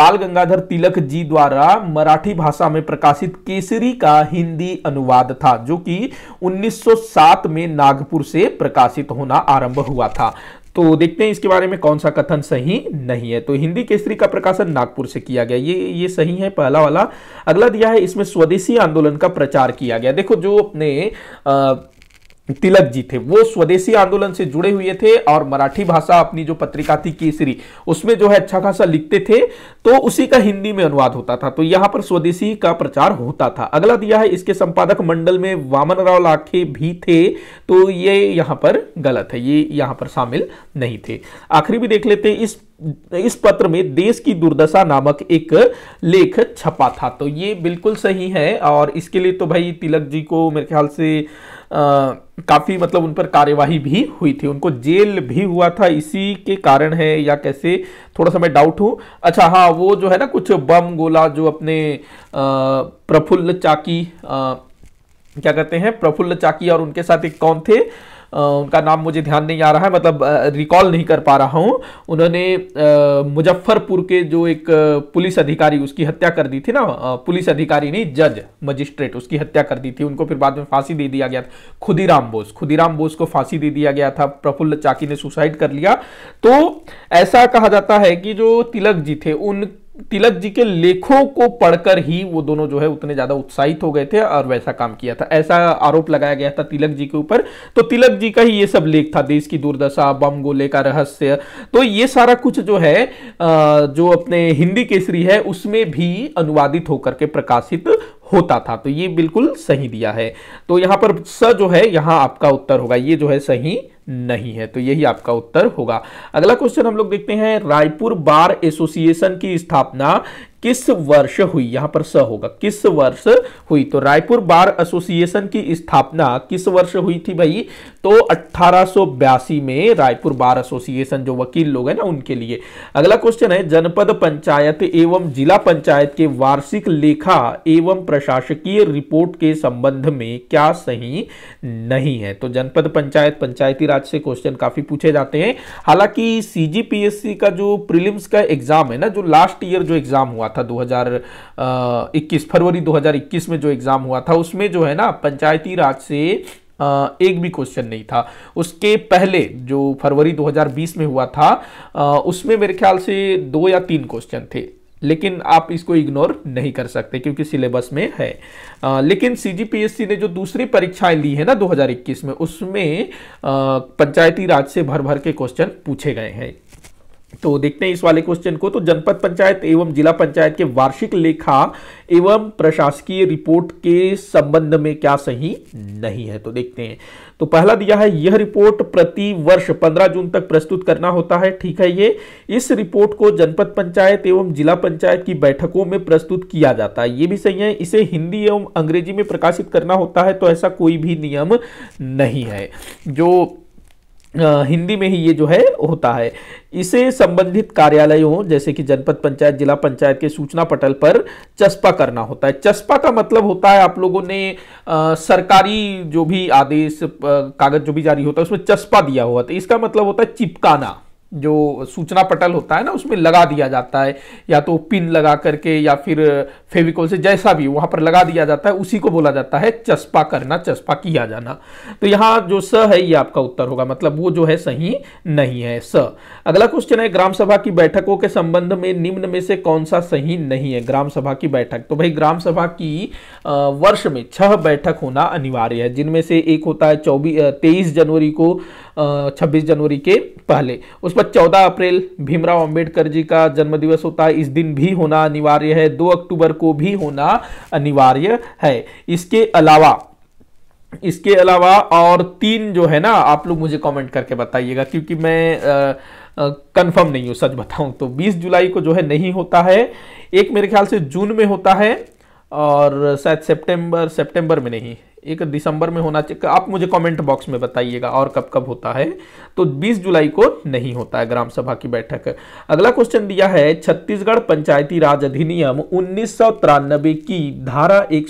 बाल गंगाधर तिलक जी द्वारा मराठी भाषा में प्रकाशित केसरी का हिंदी अनुवाद था जो कि 1907 में नागपुर से प्रकाशित होना आरंभ हुआ था तो देखते हैं इसके बारे में कौन सा कथन सही नहीं है तो हिंदी केसरी का प्रकाशन नागपुर से किया गया ये ये सही है पहला वाला अगला दिया है इसमें स्वदेशी आंदोलन का प्रचार किया गया देखो जो अपने आ, तिलक जी थे वो स्वदेशी आंदोलन से जुड़े हुए थे और मराठी भाषा अपनी जो पत्रिका थी केसरी उसमें जो है अच्छा खासा लिखते थे तो उसी का हिंदी में अनुवाद होता था तो यहां पर स्वदेशी का प्रचार होता था अगला दिया है इसके संपादक मंडल में वामन राव लाखे भी थे तो ये यहां पर गलत है ये यहां पर शामिल नहीं थे आखिरी भी देख लेते इस इस पत्र में देश की दुर्दशा नामक एक लेख छपा था तो ये बिल्कुल सही है और इसके लिए तो भाई तिलक जी को मेरे ख्याल से काफ़ी मतलब उन पर कार्यवाही भी हुई थी उनको जेल भी हुआ था इसी के कारण है या कैसे थोड़ा सा मैं डाउट हूँ अच्छा हाँ वो जो है ना कुछ बम गोला जो अपने प्रफुल्ल चाकी आ, क्या कहते हैं प्रफुल्ल चाकी और उनके साथ एक कौन थे उनका नाम मुझे ध्यान नहीं आ रहा है मतलब रिकॉल नहीं कर पा रहा हूँ उन्होंने मुजफ्फरपुर के जो एक पुलिस अधिकारी उसकी हत्या कर दी थी ना पुलिस अधिकारी नहीं जज मजिस्ट्रेट उसकी हत्या कर दी थी उनको फिर बाद में फांसी दे दिया गया था खुदीराम बोस खुदीराम बोस को फांसी दे दिया गया था प्रफुल्ल चाकी ने सुसाइड कर लिया तो ऐसा कहा जाता है कि जो तिलक जी थे उन तिलक जी के लेखों को पढ़कर ही वो दोनों जो है उतने ज्यादा उत्साहित हो गए थे और वैसा काम किया था ऐसा आरोप लगाया गया था तिलक जी के ऊपर तो तिलक जी का ही ये सब लेख था देश की दुर्दशा बम गोले का रहस्य तो ये सारा कुछ जो है जो अपने हिंदी केसरी है उसमें भी अनुवादित होकर के प्रकाशित होता था तो ये बिल्कुल सही दिया है तो यहां पर स जो है यहां आपका उत्तर होगा ये जो है सही नहीं है तो यही आपका उत्तर होगा अगला क्वेश्चन हम लोग देखते हैं रायपुर बार एसोसिएशन की स्थापना किस वर्ष हुई यहां पर स होगा किस वर्ष हुई तो रायपुर बार एसोसिएशन की स्थापना किस वर्ष हुई थी भाई तो अट्ठारह में रायपुर बार एसोसिएशन जो वकील लोग हैं ना उनके लिए अगला क्वेश्चन है जनपद पंचायत एवं जिला पंचायत के वार्षिक लेखा एवं प्रशासकीय रिपोर्ट के संबंध में क्या सही नहीं है तो जनपद पंचायत पंचायती राज आज से क्वेश्चन काफी पूछे जाते हैं हालांकि सीजीपीएससी का जो प्रीलिम्स का एग्जाम है ना जो लास्ट ईयर जो एग्जाम हुआ था 2021 फरवरी 2021 में जो एग्जाम हुआ था उसमें जो है ना पंचायती राज से एक भी क्वेश्चन नहीं था उसके पहले जो फरवरी 2020 में हुआ था उसमें मेरे ख्याल से दो या तीन क्वेश्चन थे लेकिन आप इसको इग्नोर नहीं कर सकते क्योंकि सिलेबस में है आ, लेकिन सीजीपीएससी ने जो दूसरी परीक्षाएं ली है ना 2021 में उसमें पंचायती राज से भर भर के क्वेश्चन पूछे गए हैं तो देखते हैं इस वाले क्वेश्चन को तो जनपद पंचायत एवं जिला पंचायत के वार्षिक लेखा एवं प्रशासकीय रिपोर्ट के संबंध में क्या सही नहीं है तो देखते हैं तो पहला दिया है यह रिपोर्ट प्रति वर्ष 15 जून तक प्रस्तुत करना होता है ठीक है ये इस रिपोर्ट को जनपद पंचायत एवं जिला पंचायत की बैठकों में प्रस्तुत किया जाता है ये भी सही है इसे हिंदी एवं अंग्रेजी में प्रकाशित करना होता है तो ऐसा कोई भी नियम नहीं है जो हिंदी में ही ये जो है होता है इसे संबंधित कार्यालयों जैसे कि जनपद पंचायत जिला पंचायत के सूचना पटल पर चस्पा करना होता है चस्पा का मतलब होता है आप लोगों ने आ, सरकारी जो भी आदेश कागज जो भी जारी होता है उसमें चस्पा दिया हुआ था तो इसका मतलब होता है चिपकाना जो सूचना पटल होता है ना उसमें लगा दिया जाता है या तो पिन लगा करके या फिर फेविकोल से जैसा भी वहां पर लगा दिया जाता है उसी को बोला जाता है चस्पा करना चस्पा किया जाना तो यहाँ जो स है ये आपका उत्तर होगा मतलब वो जो है सही नहीं है स अगला क्वेश्चन है ग्राम सभा की बैठकों के संबंध में निम्न में से कौन सा सही नहीं है ग्राम सभा की बैठक तो भाई ग्राम सभा की वर्ष में छह बैठक होना अनिवार्य है जिनमें से एक होता है चौबीस तेईस जनवरी को छब्बीस जनवरी के पहले उस पर चौदह अप्रैल भीमराव अंबेडकर जी का जन्मदिवस होता है इस दिन भी होना अनिवार्य है दो अक्टूबर को भी होना अनिवार्य है इसके अलावा इसके अलावा और तीन जो है ना आप लोग मुझे कमेंट करके बताइएगा क्योंकि मैं कंफर्म नहीं हूँ सच बताऊँ तो 20 जुलाई को जो है नहीं होता है एक मेरे ख्याल से जून में होता है और शायद सितंबर सितंबर में नहीं एक दिसंबर में होना चाहिए आप मुझे कमेंट बॉक्स में बताइएगा और कब कब होता है तो 20 जुलाई को नहीं होता है ग्राम सभा की बैठक अगला क्वेश्चन दिया है छत्तीसगढ़ पंचायती राज अधिनियम उन्नीस की धारा एक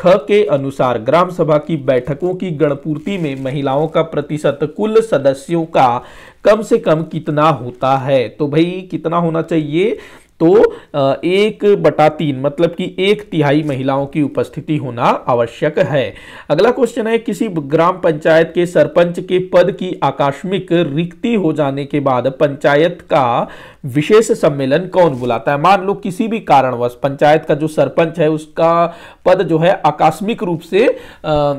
ख के अनुसार ग्राम सभा की बैठकों की गणपूर्ति में महिलाओं का प्रतिशत कुल सदस्यों का कम से कम कितना होता है तो भाई कितना होना चाहिए तो एक बटा तीन मतलब कि एक तिहाई महिलाओं की उपस्थिति होना आवश्यक है अगला क्वेश्चन है किसी ग्राम पंचायत के सरपंच के पद की आकस्मिक रिक्ति हो जाने के बाद पंचायत का विशेष सम्मेलन कौन बुलाता है मान लो किसी भी कारणवश पंचायत का जो सरपंच है उसका पद जो है आकस्मिक रूप से आ,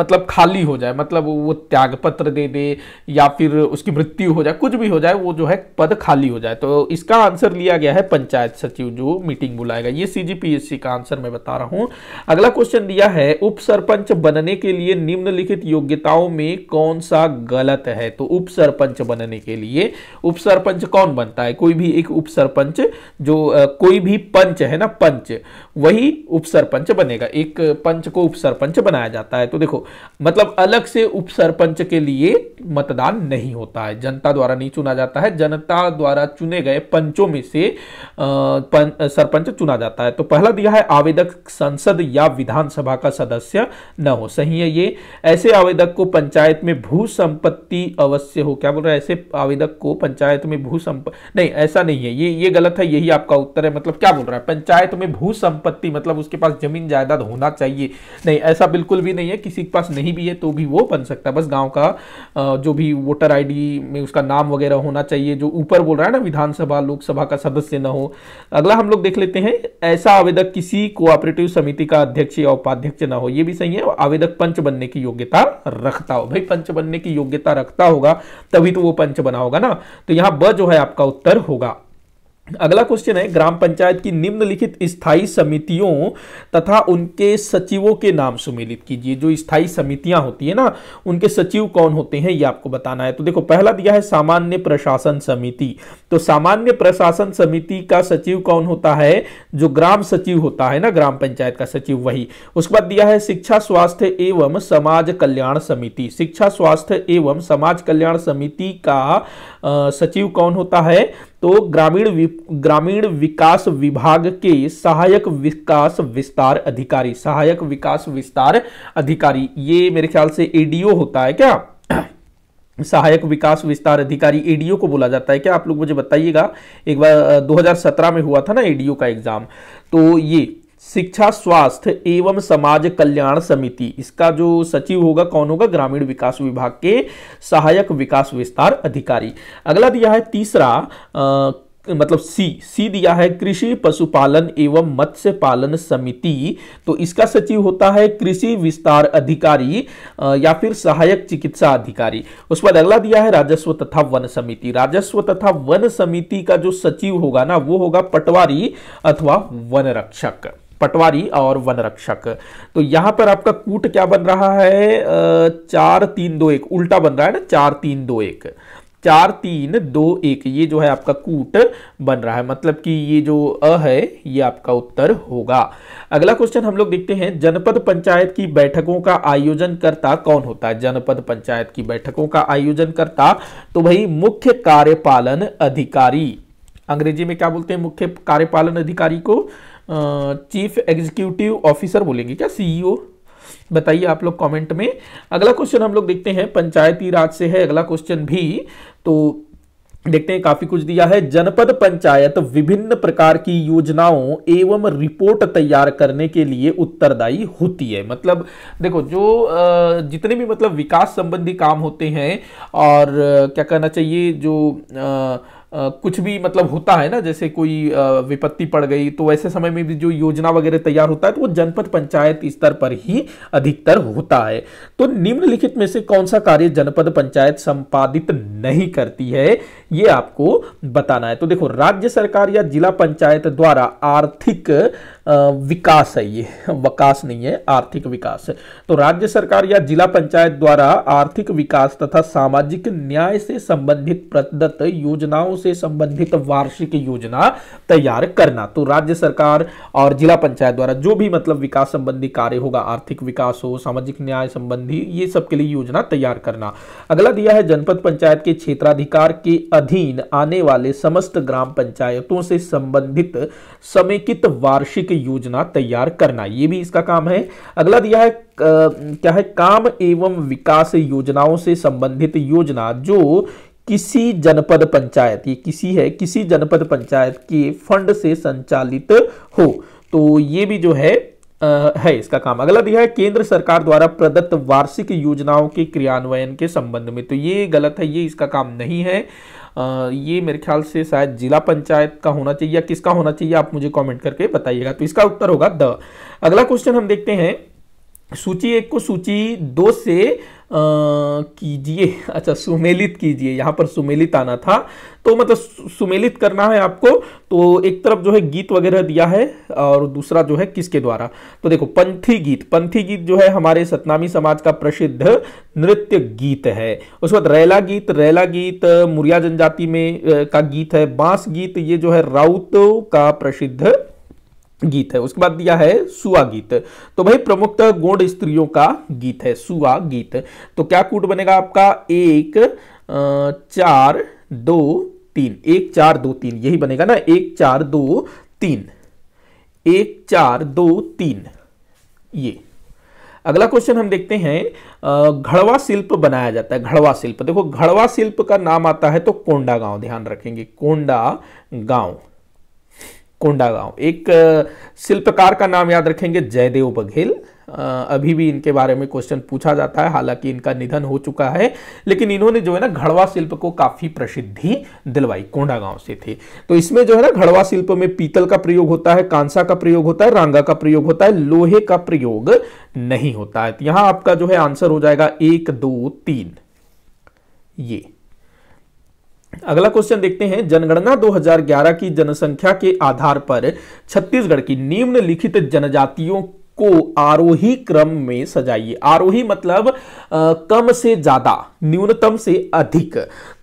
मतलब खाली हो जाए मतलब वो त्यागपत्र दे दे या फिर उसकी मृत्यु हो जाए कुछ भी हो जाए वो जो है पद खाली हो जाए तो इसका आंसर लिया किया गया है पंचायत सचिव जो मीटिंग बुलाएगा ये सीजीपीएससी का आंसर मैं बता रहा हूं अगला क्वेश्चन दिया है उप सरपंच बनने के लिए निम्नलिखित योग्यताओं में कौन सा गलत है तो उप सरपंच बनने के लिए उप सरपंच कौन बनता है कोई भी एक उप सरपंच जो कोई भी पंच है ना पंच वही उप सरपंच बनेगा एक पंच को उपसरपंच बनाया जाता है तो देखो मतलब अलग से उप सरपंच के लिए मतदान नहीं होता है जनता द्वारा नहीं चुना जाता है जनता द्वारा चुने गए पंचों में से सरपंच चुना जाता है तो पहला दिया है आवेदक संसद या विधानसभा का सदस्य न हो सही है ये ऐसे आवेदक को पंचायत में भू संपत्ति अवश्य हो क्या बोल रहे ऐसे आवेदक को पंचायत में भू संपत्ति नहीं ऐसा नहीं है ये ये गलत है यही आपका उत्तर है मतलब क्या बोल रहा है पंचायत में भू संपत्ति संपत्ति मतलब उसके पास जमीन जायदाद होना चाहिए नहीं ऐसा बिल्कुल भी नहीं है किसी के पास नहीं भी है तो भी वो बन सकता है बस गाँव का जो भी वोटर आईडी में उसका नाम वगैरह होना चाहिए जो ऊपर बोल रहा है ना विधानसभा लोकसभा का सदस्य न हो अगला हम लोग देख लेते हैं ऐसा आवेदक किसी कोऑपरेटिव समिति का अध्यक्ष या उपाध्यक्ष ना हो ये भी सही है आवेदक पंच बनने की योग्यता रखता हो भाई पंच बनने की योग्यता रखता होगा तभी तो वो पंच बना होगा ना तो यहां ब जो है आपका उत्तर होगा अगला क्वेश्चन है ग्राम पंचायत की निम्नलिखित स्थायी समितियों तथा उनके सचिवों के नाम सुमेलित कीजिए जो स्थायी समितियां होती है ना उनके सचिव कौन होते हैं ये आपको बताना है तो देखो पहला दिया है सामान्य प्रशासन समिति तो सामान्य प्रशासन समिति का सचिव कौन होता है जो ग्राम सचिव होता है ना ग्राम पंचायत का सचिव वही उसके बाद दिया है शिक्षा स्वास्थ्य एवं समाज कल्याण समिति शिक्षा स्वास्थ्य एवं समाज कल्याण समिति का सचिव कौन होता है तो ग्रामीण ग्रामीण विकास विभाग के सहायक विकास विस्तार अधिकारी सहायक विकास विस्तार अधिकारी ये मेरे ख्याल से एडीओ होता है क्या सहायक विकास विस्तार अधिकारी एडीओ को बोला जाता है क्या आप लोग मुझे बताइएगा एक बार 2017 में हुआ था ना एडीओ का एग्जाम तो ये शिक्षा स्वास्थ्य एवं समाज कल्याण समिति इसका जो सचिव होगा कौन होगा ग्रामीण विकास विभाग के सहायक विकास विस्तार अधिकारी अगला दिया है तीसरा आ, मतलब सी सी दिया है कृषि पशुपालन एवं मत्स्य पालन समिति तो इसका सचिव होता है कृषि विस्तार अधिकारी या फिर सहायक चिकित्सा अधिकारी उसके बाद अगला दिया है राजस्व तथा वन समिति राजस्व तथा वन समिति का जो सचिव होगा ना वो होगा पटवारी अथवा वन रक्षक पटवारी और वन रक्षक तो यहां पर आपका कूट क्या बन रहा है चार तीन दो एक उल्टा बन रहा है ना चार तीन दो एक चार तीन दो एक ये जो है आपका कूट बन रहा है मतलब कि ये जो अ है ये आपका उत्तर होगा अगला क्वेश्चन हम लोग देखते हैं जनपद पंचायत की बैठकों का आयोजन करता कौन होता है जनपद पंचायत की बैठकों का आयोजन करता तो भाई मुख्य कार्यपालन अधिकारी अंग्रेजी में क्या बोलते हैं मुख्य कार्यपालन अधिकारी को चीफ एग्जीक्यूटिव ऑफिसर बोलेंगे क्या सीईओ e बताइए आप लोग कमेंट में अगला क्वेश्चन हम लोग देखते हैं पंचायती राज से है अगला क्वेश्चन भी तो देखते हैं काफी कुछ दिया है जनपद पंचायत विभिन्न प्रकार की योजनाओं एवं रिपोर्ट तैयार करने के लिए उत्तरदायी होती है मतलब देखो जो जितने भी मतलब विकास संबंधी काम होते हैं और क्या कहना चाहिए जो आ, कुछ भी मतलब होता है ना जैसे कोई विपत्ति पड़ गई तो ऐसे समय में भी जो योजना वगैरह तैयार होता है तो वो जनपद पंचायत स्तर पर ही अधिकतर होता है तो निम्नलिखित में से कौन सा कार्य जनपद पंचायत संपादित नहीं करती है ये आपको बताना है तो देखो राज्य सरकार या जिला पंचायत द्वारा आर्थिक विकास है ये विकास नहीं है आर्थिक विकास है तो राज्य सरकार या जिला पंचायत द्वारा आर्थिक विकास तथा सामाजिक न्याय से संबंधित प्रदत्त योजनाओं से संबंधित वार्षिक योजना तैयार करना तो राज्य सरकार और जिला पंचायत द्वारा जो भी मतलब विकास संबंधी कार्य होगा आर्थिक विकास हो सामाजिक न्याय संबंधी ये सब के लिए योजना तैयार करना अगला दिया है जनपद पंचायत के क्षेत्राधिकार के अधीन आने वाले समस्त ग्राम पंचायतों से संबंधित समेकित वार्षिक योजना तैयार करना ये भी इसका काम है अगला दिया है क्या है काम एवं विकास योजनाओं से संबंधित योजना जो किसी जनपद पंचायत ये किसी है किसी जनपद पंचायत के फंड से संचालित हो तो ये भी जो है आ, है इसका काम अगला दिया है केंद्र सरकार द्वारा प्रदत्त वार्षिक योजनाओं के क्रियान्वयन के संबंध में तो ये गलत है ये इसका काम नहीं है ये मेरे ख्याल से शायद जिला पंचायत का होना चाहिए या किसका होना चाहिए आप मुझे कमेंट करके बताइएगा तो इसका उत्तर होगा द अगला क्वेश्चन हम देखते हैं सूची एक को सूची दो से कीजिए अच्छा सुमेलित कीजिए यहाँ पर सुमेलित आना था तो मतलब सुमेलित करना है आपको तो एक तरफ जो है गीत वगैरह दिया है और दूसरा जो है किसके द्वारा तो देखो पंथी गीत पंथी गीत जो है हमारे सतनामी समाज का प्रसिद्ध नृत्य गीत है उसके बाद रैला गीत रैला गीत मुरिया जनजाति में का गीत है बांस गीत ये जो है राउत का प्रसिद्ध गीत है उसके बाद दिया है सुआ गीत तो भाई प्रमुखतः गोंड स्त्रियों का गीत है सुआ गीत तो क्या कूट बनेगा आपका एक चार दो तीन एक चार दो तीन यही बनेगा ना एक चार दो तीन एक चार दो तीन ये अगला क्वेश्चन हम देखते हैं घड़वा शिल्प बनाया जाता है घड़वा शिल्प देखो घड़वा शिल्प का नाम आता है तो कोंडा गांव ध्यान रखेंगे कोंडा गांव कोंडागांव एक शिल्पकार का नाम याद रखेंगे जयदेव बघेल अभी भी इनके बारे में क्वेश्चन पूछा जाता है हालांकि इनका निधन हो चुका है लेकिन इन्होंने जो है ना घड़वा शिल्प को काफी प्रसिद्धि दिलवाई कोंडागांव से थे तो इसमें जो है ना घड़वा शिल्प में पीतल का प्रयोग होता है कांसा का प्रयोग होता है रांगा का प्रयोग होता है लोहे का प्रयोग नहीं होता है तो यहां आपका जो है आंसर हो जाएगा एक दो तीन ये अगला क्वेश्चन देखते हैं जनगणना 2011 की जनसंख्या के आधार पर छत्तीसगढ़ की निम्नलिखित जनजातियों को आरोही क्रम में सजाइए आरोही मतलब आ, कम से ज्यादा न्यूनतम से अधिक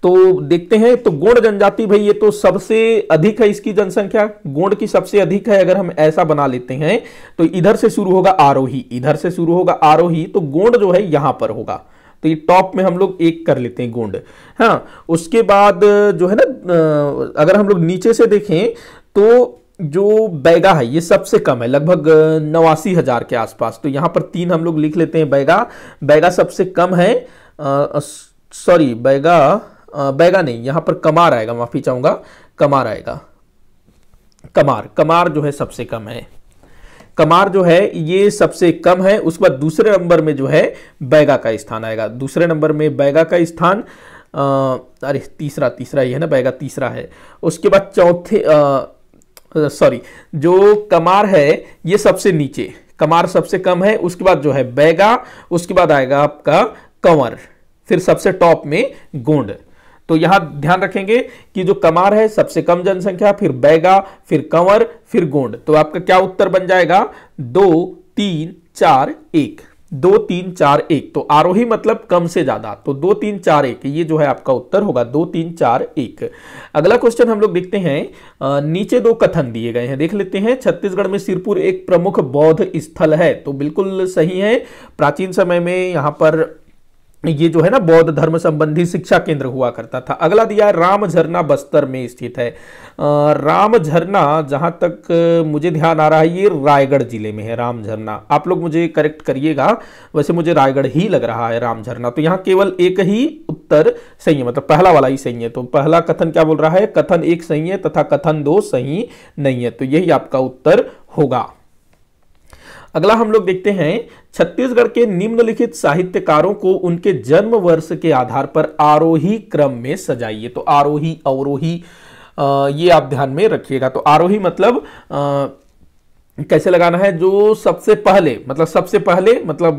तो देखते हैं तो गोंड जनजाति भाई ये तो सबसे अधिक है इसकी जनसंख्या गोंड की सबसे अधिक है अगर हम ऐसा बना लेते हैं तो इधर से शुरू होगा आरोही इधर से शुरू होगा आरोही तो गोंड जो है यहां पर होगा तो ये टॉप में हम लोग एक कर लेते हैं गोंड हाँ उसके बाद जो है ना अगर हम लोग नीचे से देखें तो जो बैगा है ये सबसे कम है लगभग नवासी हज़ार के आसपास तो यहाँ पर तीन हम लोग लिख लेते हैं बैगा बैगा सबसे कम है सॉरी बैगा आ, बैगा नहीं यहाँ पर कमार आएगा माफ़ी चाहूंगा कमार आएगा कमार कमार जो है सबसे कम है कमार जो है ये सबसे कम है उसके बाद दूसरे नंबर में जो है बैगा का स्थान आएगा दूसरे नंबर में बैगा का स्थान अरे तीसरा तीसरा ही है ना बैगा तीसरा है उसके बाद चौथे सॉरी जो कमार है ये सबसे नीचे कमार सबसे कम है उसके बाद जो है बैगा उसके बाद आएगा आपका कंवर फिर सबसे टॉप में गोंड तो यहां ध्यान रखेंगे कि जो कमार है सबसे कम जनसंख्या फिर बैगा फिर कंवर फिर गोंड तो आपका क्या उत्तर बन जाएगा दो तीन चार एक दो तीन चार एक तो आरोही मतलब कम से ज्यादा तो दो तीन चार एक ये जो है आपका उत्तर होगा दो तीन चार एक अगला क्वेश्चन हम लोग देखते हैं नीचे दो कथन दिए गए हैं देख लेते हैं छत्तीसगढ़ में सिरपुर एक प्रमुख बौद्ध स्थल है तो बिल्कुल सही है प्राचीन समय में यहां पर ये जो है ना बौद्ध धर्म संबंधी शिक्षा केंद्र हुआ करता था अगला दिया है राम झरना बस्तर में स्थित है राम झरना जहां तक मुझे ध्यान आ रहा है ये रायगढ़ जिले में है राम झरना आप लोग मुझे करेक्ट करिएगा वैसे मुझे रायगढ़ ही लग रहा है राम झरना तो यहाँ केवल एक ही उत्तर सही है मतलब पहला वाला ही सही है तो पहला कथन क्या बोल रहा है कथन एक सही है तथा कथन दो सही नहीं है तो यही आपका उत्तर होगा अगला हम लोग देखते हैं छत्तीसगढ़ के निम्नलिखित साहित्यकारों को उनके जन्म वर्ष के आधार पर आरोही क्रम में सजाइए तो आरोही अवरोही ये आप ध्यान में रखिएगा तो आरोही मतलब आ, कैसे लगाना है जो सबसे पहले मतलब सबसे पहले मतलब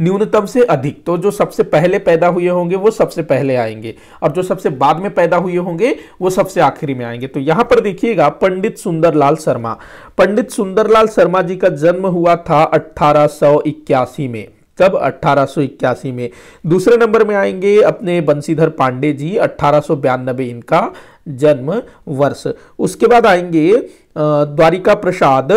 न्यूनतम से अधिक तो जो सबसे पहले पैदा हुए होंगे वो सबसे पहले आएंगे और जो सबसे बाद में पैदा हुए होंगे वो सबसे आखिरी में आएंगे तो यहाँ पर देखिएगा पंडित सुंदरलाल शर्मा पंडित सुंदरलाल शर्मा जी का जन्म हुआ था अट्ठारह में कब 1881 में दूसरे नंबर में आएंगे अपने बंशीधर पांडे जी अट्ठारह इनका जन्म वर्ष उसके बाद आएंगे द्वारिका प्रसाद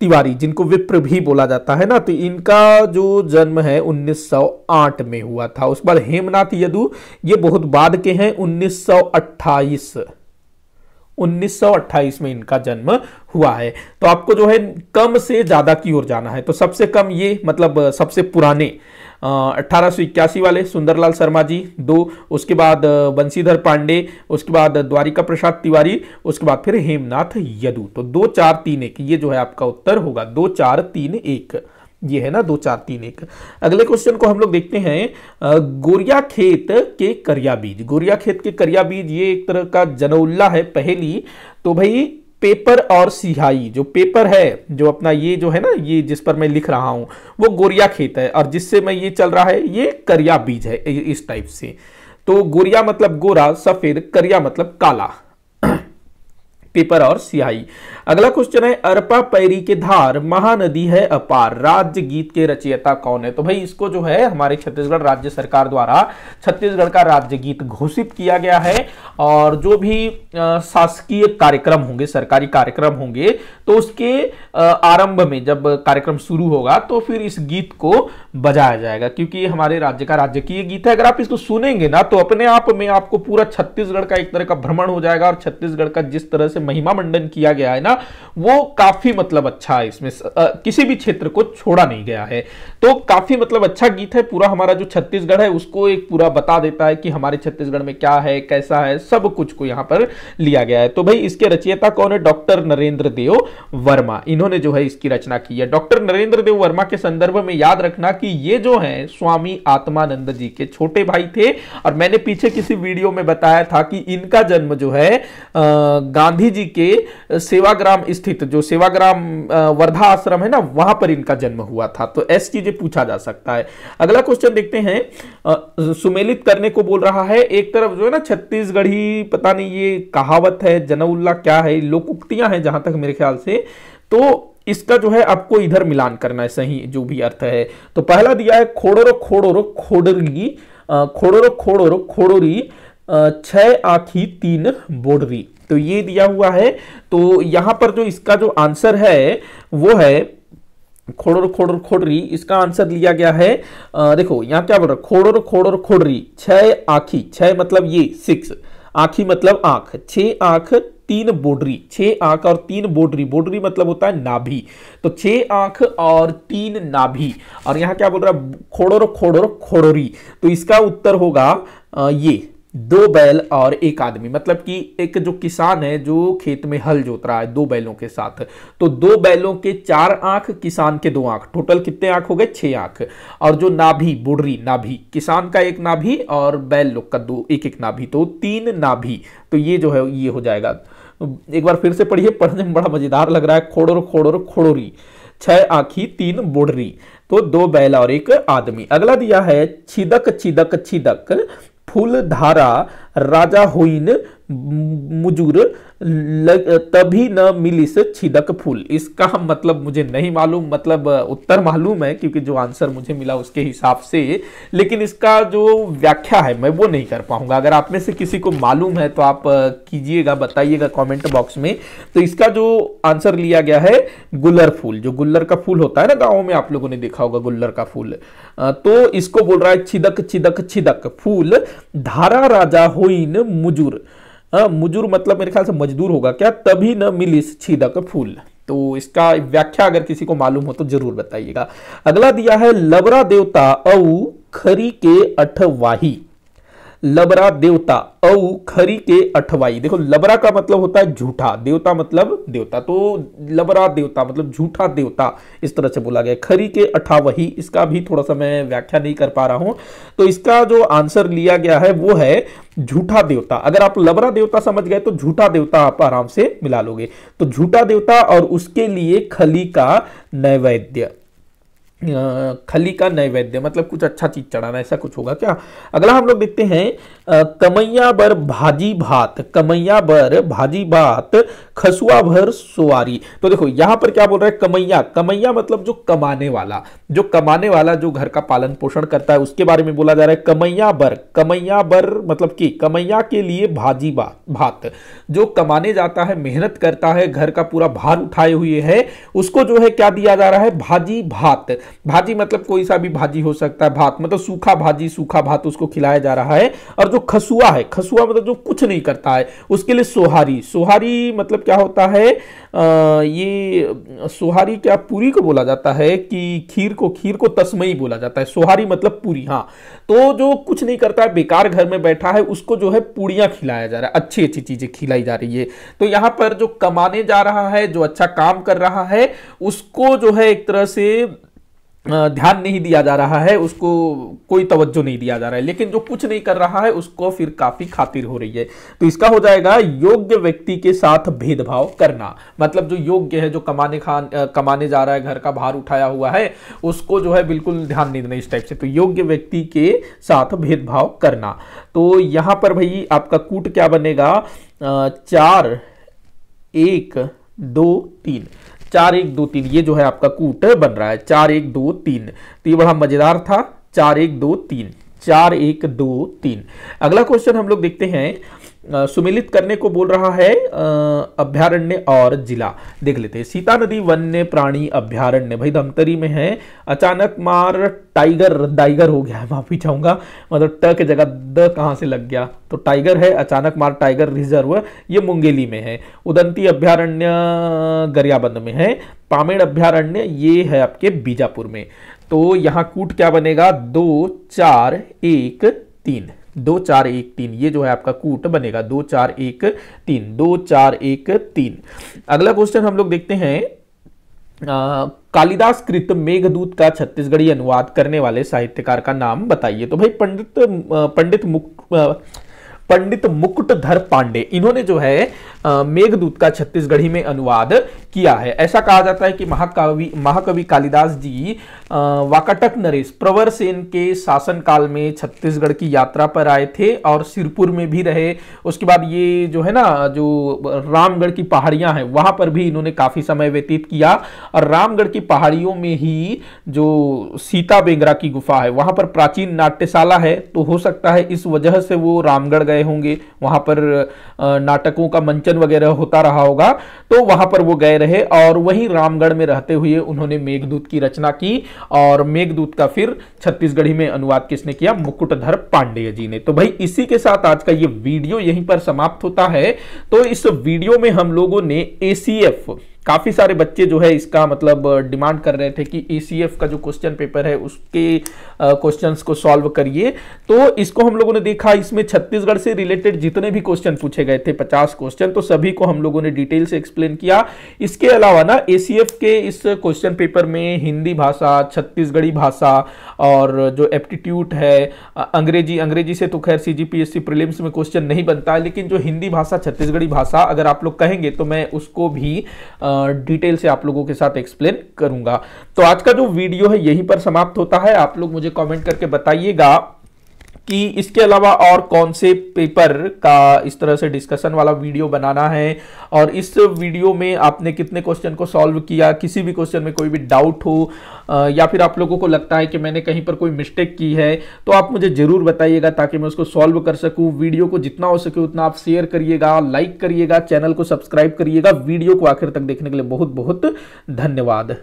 तिवारी जिनको विप्र भी बोला जाता है ना तो इनका जो जन्म है 1908 में हुआ था उस बाद हेमनाथ यदु ये बहुत बाद के हैं 1928 1928 में इनका जन्म हुआ है तो आपको जो है कम से ज्यादा की ओर जाना है तो सबसे कम ये मतलब सबसे पुराने अट्ठारह वाले सुंदरलाल शर्मा जी दो उसके बाद बंशीधर पांडे उसके बाद द्वारिका प्रसाद तिवारी उसके बाद फिर हेमनाथ यदु तो दो चार तीन एक ये जो है आपका उत्तर होगा दो चार तीन एक ये है ना दो चार तीन एक अगले क्वेश्चन को हम लोग देखते हैं गोरिया खेत के करिया बीज गोरिया खेत के करिया बीज ये एक तरह का जनउल्ला है पहली तो भाई पेपर और सिहाई जो पेपर है जो अपना ये जो है ना ये जिस पर मैं लिख रहा हूँ वो गोरिया खेत है और जिससे मैं ये चल रहा है ये करिया बीज है इस टाइप से तो गोरिया मतलब गोरा सफ़ेद करिया मतलब काला पेपर और स्याही अगला क्वेश्चन है अरपा पैरी के धार महानदी है अपार राज्य गीत के रचयिता कौन है तो भाई इसको जो है हमारे छत्तीसगढ़ राज्य सरकार द्वारा छत्तीसगढ़ का राज्य गीत घोषित किया गया है और जो भी शासकीय कार्यक्रम होंगे सरकारी कार्यक्रम होंगे तो उसके आरंभ में जब कार्यक्रम शुरू होगा तो फिर इस गीत को बजाया जाएगा क्योंकि हमारे राज्य का राजकीय गीत है अगर आप इसको सुनेंगे ना तो अपने आप में आपको पूरा छत्तीसगढ़ का एक तरह का भ्रमण हो जाएगा और छत्तीसगढ़ का जिस तरह से से महिमा मंडन किया गया है ना वो काफी मतलब अच्छा है इसमें आ, किसी भी क्षेत्र को छोड़ा नहीं गया है तो काफी मतलब अच्छा गीत है पूरा हमारा जो छत्तीसगढ़ है उसको एक पूरा बता देता है कि हमारे छत्तीसगढ़ में क्या है कैसा है सब कुछ को यहाँ पर लिया गया है तो भाई इसके रचयिता कौन है डॉक्टर नरेंद्र देव वर्मा इन्होंने जो है इसकी रचना की है डॉक्टर नरेंद्र देव वर्मा के संदर्भ में याद रखना कि ये जो है स्वामी आत्मानंद जी के छोटे भाई थे और मैंने पीछे किसी वीडियो में बताया था कि इनका जन्म जो है गांधी गांधी जी के सेवाग्राम स्थित जो सेवाग्राम वर्धा आश्रम है ना वहां पर इनका जन्म हुआ था तो ऐसी चीजें पूछा जा सकता है अगला क्वेश्चन देखते हैं सुमेलित करने को बोल रहा है एक तरफ जो है ना छत्तीसगढ़ी पता नहीं ये कहावत है जनउल्ला क्या है लोकुक्तियां हैं जहां तक मेरे ख्याल से तो इसका जो है आपको इधर मिलान करना है सही जो भी अर्थ है तो पहला दिया है खोड़ोरो खोड़ोरो खोडरी खोड़ोरो खोड़ोरो खोड़ोरी छह आखी तीन बोडरी तो ये दिया हुआ है तो यहां पर जो इसका जो आंसर है वो है खोड़ोर खोड़ोर खोडरी इसका आंसर लिया गया है आ, देखो यहां क्या बोल रहा है खोड़ोर खोड़ोर खोडरी छह आखी छह मतलब ये सिक्स आखी मतलब आंख छह आंख तीन बोडरी छह आंख और तीन बोडरी बोडरी मतलब होता है नाभि तो छह आंख और तीन नाभि और यहां क्या बोल रहा है खोड़ोर खोड़ोर खोड़ोरी तो इसका उत्तर होगा ये दो बैल और एक आदमी मतलब कि एक जो किसान है जो खेत में हल जोत रहा है दो बैलों के साथ तो दो बैलों के चार आंख किसान के दो आंख टोटल कितने आंख हो गए छह आंख और जो नाभि बुडरी नाभि किसान का एक नाभि और बैल लोग का दो एक एक नाभि तो तीन नाभि तो ये जो है ये हो जाएगा एक बार फिर से पढ़िए पढ़ने में बड़ा मजेदार लग रहा है खोड़ोर खोड़ोर खोड़ोरी छह आंखी तीन बुडरी तो दो बैल और एक आदमी अगला दिया है छिदक छिदक छिदक फूलधारा राजा हुईन मुजूर लग, तभी न मिली से छिदक फूल इसका मतलब मुझे नहीं मालूम मतलब उत्तर मालूम है क्योंकि जो आंसर मुझे मिला उसके हिसाब से लेकिन इसका जो व्याख्या है मैं वो नहीं कर पाऊंगा अगर आप में से किसी को मालूम है तो आप कीजिएगा बताइएगा कमेंट बॉक्स में तो इसका जो आंसर लिया गया है गुल्लर फूल जो गुल्लर का फूल होता है ना गाँव में आप लोगों ने देखा होगा गुल्लर का फूल तो इसको बोल रहा है छिदक छिदक छिदक फूल धारा राजा होइन मुजूर हाँ मुजुर मतलब मेरे ख्याल से मजदूर होगा क्या तभी न मिलिस छीदक फूल तो इसका व्याख्या अगर किसी को मालूम हो तो जरूर बताइएगा अगला दिया है लबरा देवता औ खरी के अठवाही लबरा देवता औ खरी के अठवाई देखो लबरा का मतलब होता है झूठा देवता मतलब देवता तो लबरा देवता मतलब झूठा देवता इस तरह से बोला गया खरी के अठावही इसका भी थोड़ा सा मैं व्याख्या नहीं कर पा रहा हूं तो इसका जो आंसर लिया गया है वो है झूठा देवता अगर आप लबरा देवता समझ गए तो झूठा देवता आप आराम से मिला लोगे तो झूठा देवता और उसके लिए खली का नैवेद्य खली का नैवेद्य मतलब कुछ अच्छा चीज चढ़ाना ऐसा कुछ होगा क्या अगला हम लोग देखते हैं कमैया बर भाजी भात कमैया बर भाजी भात खसुआ भर सुवारी तो देखो यहां पर क्या बोल रहा है कमैया कमैया मतलब जो कमाने वाला जो कमाने वाला जो घर का पालन पोषण करता है उसके बारे में बोला जा रहा है कमैया बर कमैया बर मतलब कि कमैया के लिए भाजी बा भात जो कमाने जाता है मेहनत करता है घर का पूरा भार उठाए हुए है उसको जो है क्या दिया जा रहा है भाजी भात भाजी मतलब कोई सा भी भाजी हो सकता है भात मतलब सूखा भाजी सूखा भात उसको खिलाया जा रहा है और जो खसुआ है खसुआ मतलब जो कुछ नहीं करता है उसके लिए सोहारी सोहारी मतलब क्या होता है आ, ये सोहारी क्या पूरी को बोला जाता है कि खीर को खीर को तस्मई बोला जाता है सोहारी मतलब पूरी हाँ तो जो कुछ नहीं करता है बेकार घर में बैठा है उसको जो है पूड़ियाँ खिलाया जा रहा है अच्छी अच्छी चीज़ें खिलाई जा रही है तो यहाँ पर जो कमाने जा रहा है जो अच्छा काम कर रहा है उसको जो है एक तरह से ध्यान नहीं दिया जा रहा है उसको कोई तवज्जो नहीं दिया जा रहा है लेकिन जो कुछ नहीं कर रहा है उसको फिर काफ़ी खातिर हो रही है तो इसका हो जाएगा योग्य व्यक्ति के साथ भेदभाव करना मतलब जो योग्य है जो कमाने खान कमाने जा रहा है घर का भार उठाया हुआ है उसको जो है बिल्कुल ध्यान नहीं देना इस टाइप से तो योग्य व्यक्ति के साथ भेदभाव करना तो यहाँ पर भाई आपका कूट क्या बनेगा चार एक दो तीन चार एक दो तीन ये जो है आपका कूट बन रहा है चार एक दो तीन तो ये बड़ा मजेदार था चार एक दो तीन चार एक दो तीन अगला क्वेश्चन हम लोग देखते हैं सुमिलित करने को बोल रहा है अभ्यारण्य और जिला देख लेते हैं सीता नदी वन्य प्राणी अभ्यारण्य भाई धमतरी में है अचानक मार टाइगर डाइगर हो गया है माफी चाहूंगा मतलब ट के जगह द कहां से लग गया तो टाइगर है अचानक मार टाइगर रिजर्व ये मुंगेली में है उदंती अभ्यारण्य गरियाबंद में है पामेड़ अभ्यारण्य ये है आपके बीजापुर में तो यहाँ कूट क्या बनेगा दो चार एक तीन दो चार एक तीन ये जो है आपका कूट बनेगा दो चार एक तीन दो चार एक तीन अगला क्वेश्चन हम लोग देखते हैं कालिदास कृत मेघदूत का छत्तीसगढ़ी अनुवाद करने वाले साहित्यकार का नाम बताइए तो भाई पंडित पंडित मुक पंडित मुकुटधर पांडे इन्होंने जो है मेघदूत का छत्तीसगढ़ी में अनुवाद किया है ऐसा कहा जाता है कि महाकवि महाकवि कालिदास जी वाकाटक नरेश प्रवर सेन के शासनकाल में छत्तीसगढ़ की यात्रा पर आए थे और सिरपुर में भी रहे उसके बाद ये जो है ना जो रामगढ़ की पहाड़ियां हैं वहाँ पर भी इन्होंने काफ़ी समय व्यतीत किया और रामगढ़ की पहाड़ियों में ही जो सीता बेंगरा की गुफा है वहाँ पर प्राचीन नाट्यशाला है तो हो सकता है इस वजह से वो रामगढ़ गए होंगे वहाँ पर नाटकों का मंचन वगैरह होता रहा होगा तो वहाँ पर वो गए रहे और वहीं रामगढ़ में रहते हुए उन्होंने मेघदूत की रचना की और मेघदूत का फिर छत्तीसगढ़ी में अनुवाद किसने किया मुकुटधर पांडेय जी ने तो भाई इसी के साथ आज का ये वीडियो यहीं पर समाप्त होता है तो इस वीडियो में हम लोगों ने ए काफ़ी सारे बच्चे जो है इसका मतलब डिमांड कर रहे थे कि ई e का जो क्वेश्चन पेपर है उसके क्वेश्चन को सॉल्व करिए तो इसको हम लोगों ने देखा इसमें छत्तीसगढ़ से रिलेटेड जितने भी क्वेश्चन पूछे गए थे पचास क्वेश्चन तो सभी को हम लोगों ने डिटेल से एक्सप्लेन किया इसके अलावा ना ए e के इस क्वेश्चन पेपर में हिंदी भाषा छत्तीसगढ़ी भाषा और जो एप्टीट्यूट है अंग्रेजी अंग्रेजी से तो खैर C G P S C prelims में क्वेश्चन नहीं बनता है लेकिन जो हिंदी भाषा छत्तीसगढ़ी भाषा अगर आप लोग कहेंगे तो मैं उसको भी आ, डिटेल से आप लोगों के साथ एक्सप्लेन करूंगा तो आज का जो वीडियो है यहीं पर समाप्त होता है आप लोग मुझे कॉमेंट करके बताइएगा कि इसके अलावा और कौन से पेपर का इस तरह से डिस्कशन वाला वीडियो बनाना है और इस वीडियो में आपने कितने क्वेश्चन को सॉल्व किया किसी भी क्वेश्चन में कोई भी डाउट हो या फिर आप लोगों को लगता है कि मैंने कहीं पर कोई मिस्टेक की है तो आप मुझे ज़रूर बताइएगा ताकि मैं उसको सॉल्व कर सकूँ वीडियो को जितना हो सके उतना आप शेयर करिएगा लाइक करिएगा चैनल को सब्सक्राइब करिएगा वीडियो को आखिर तक देखने के लिए बहुत बहुत धन्यवाद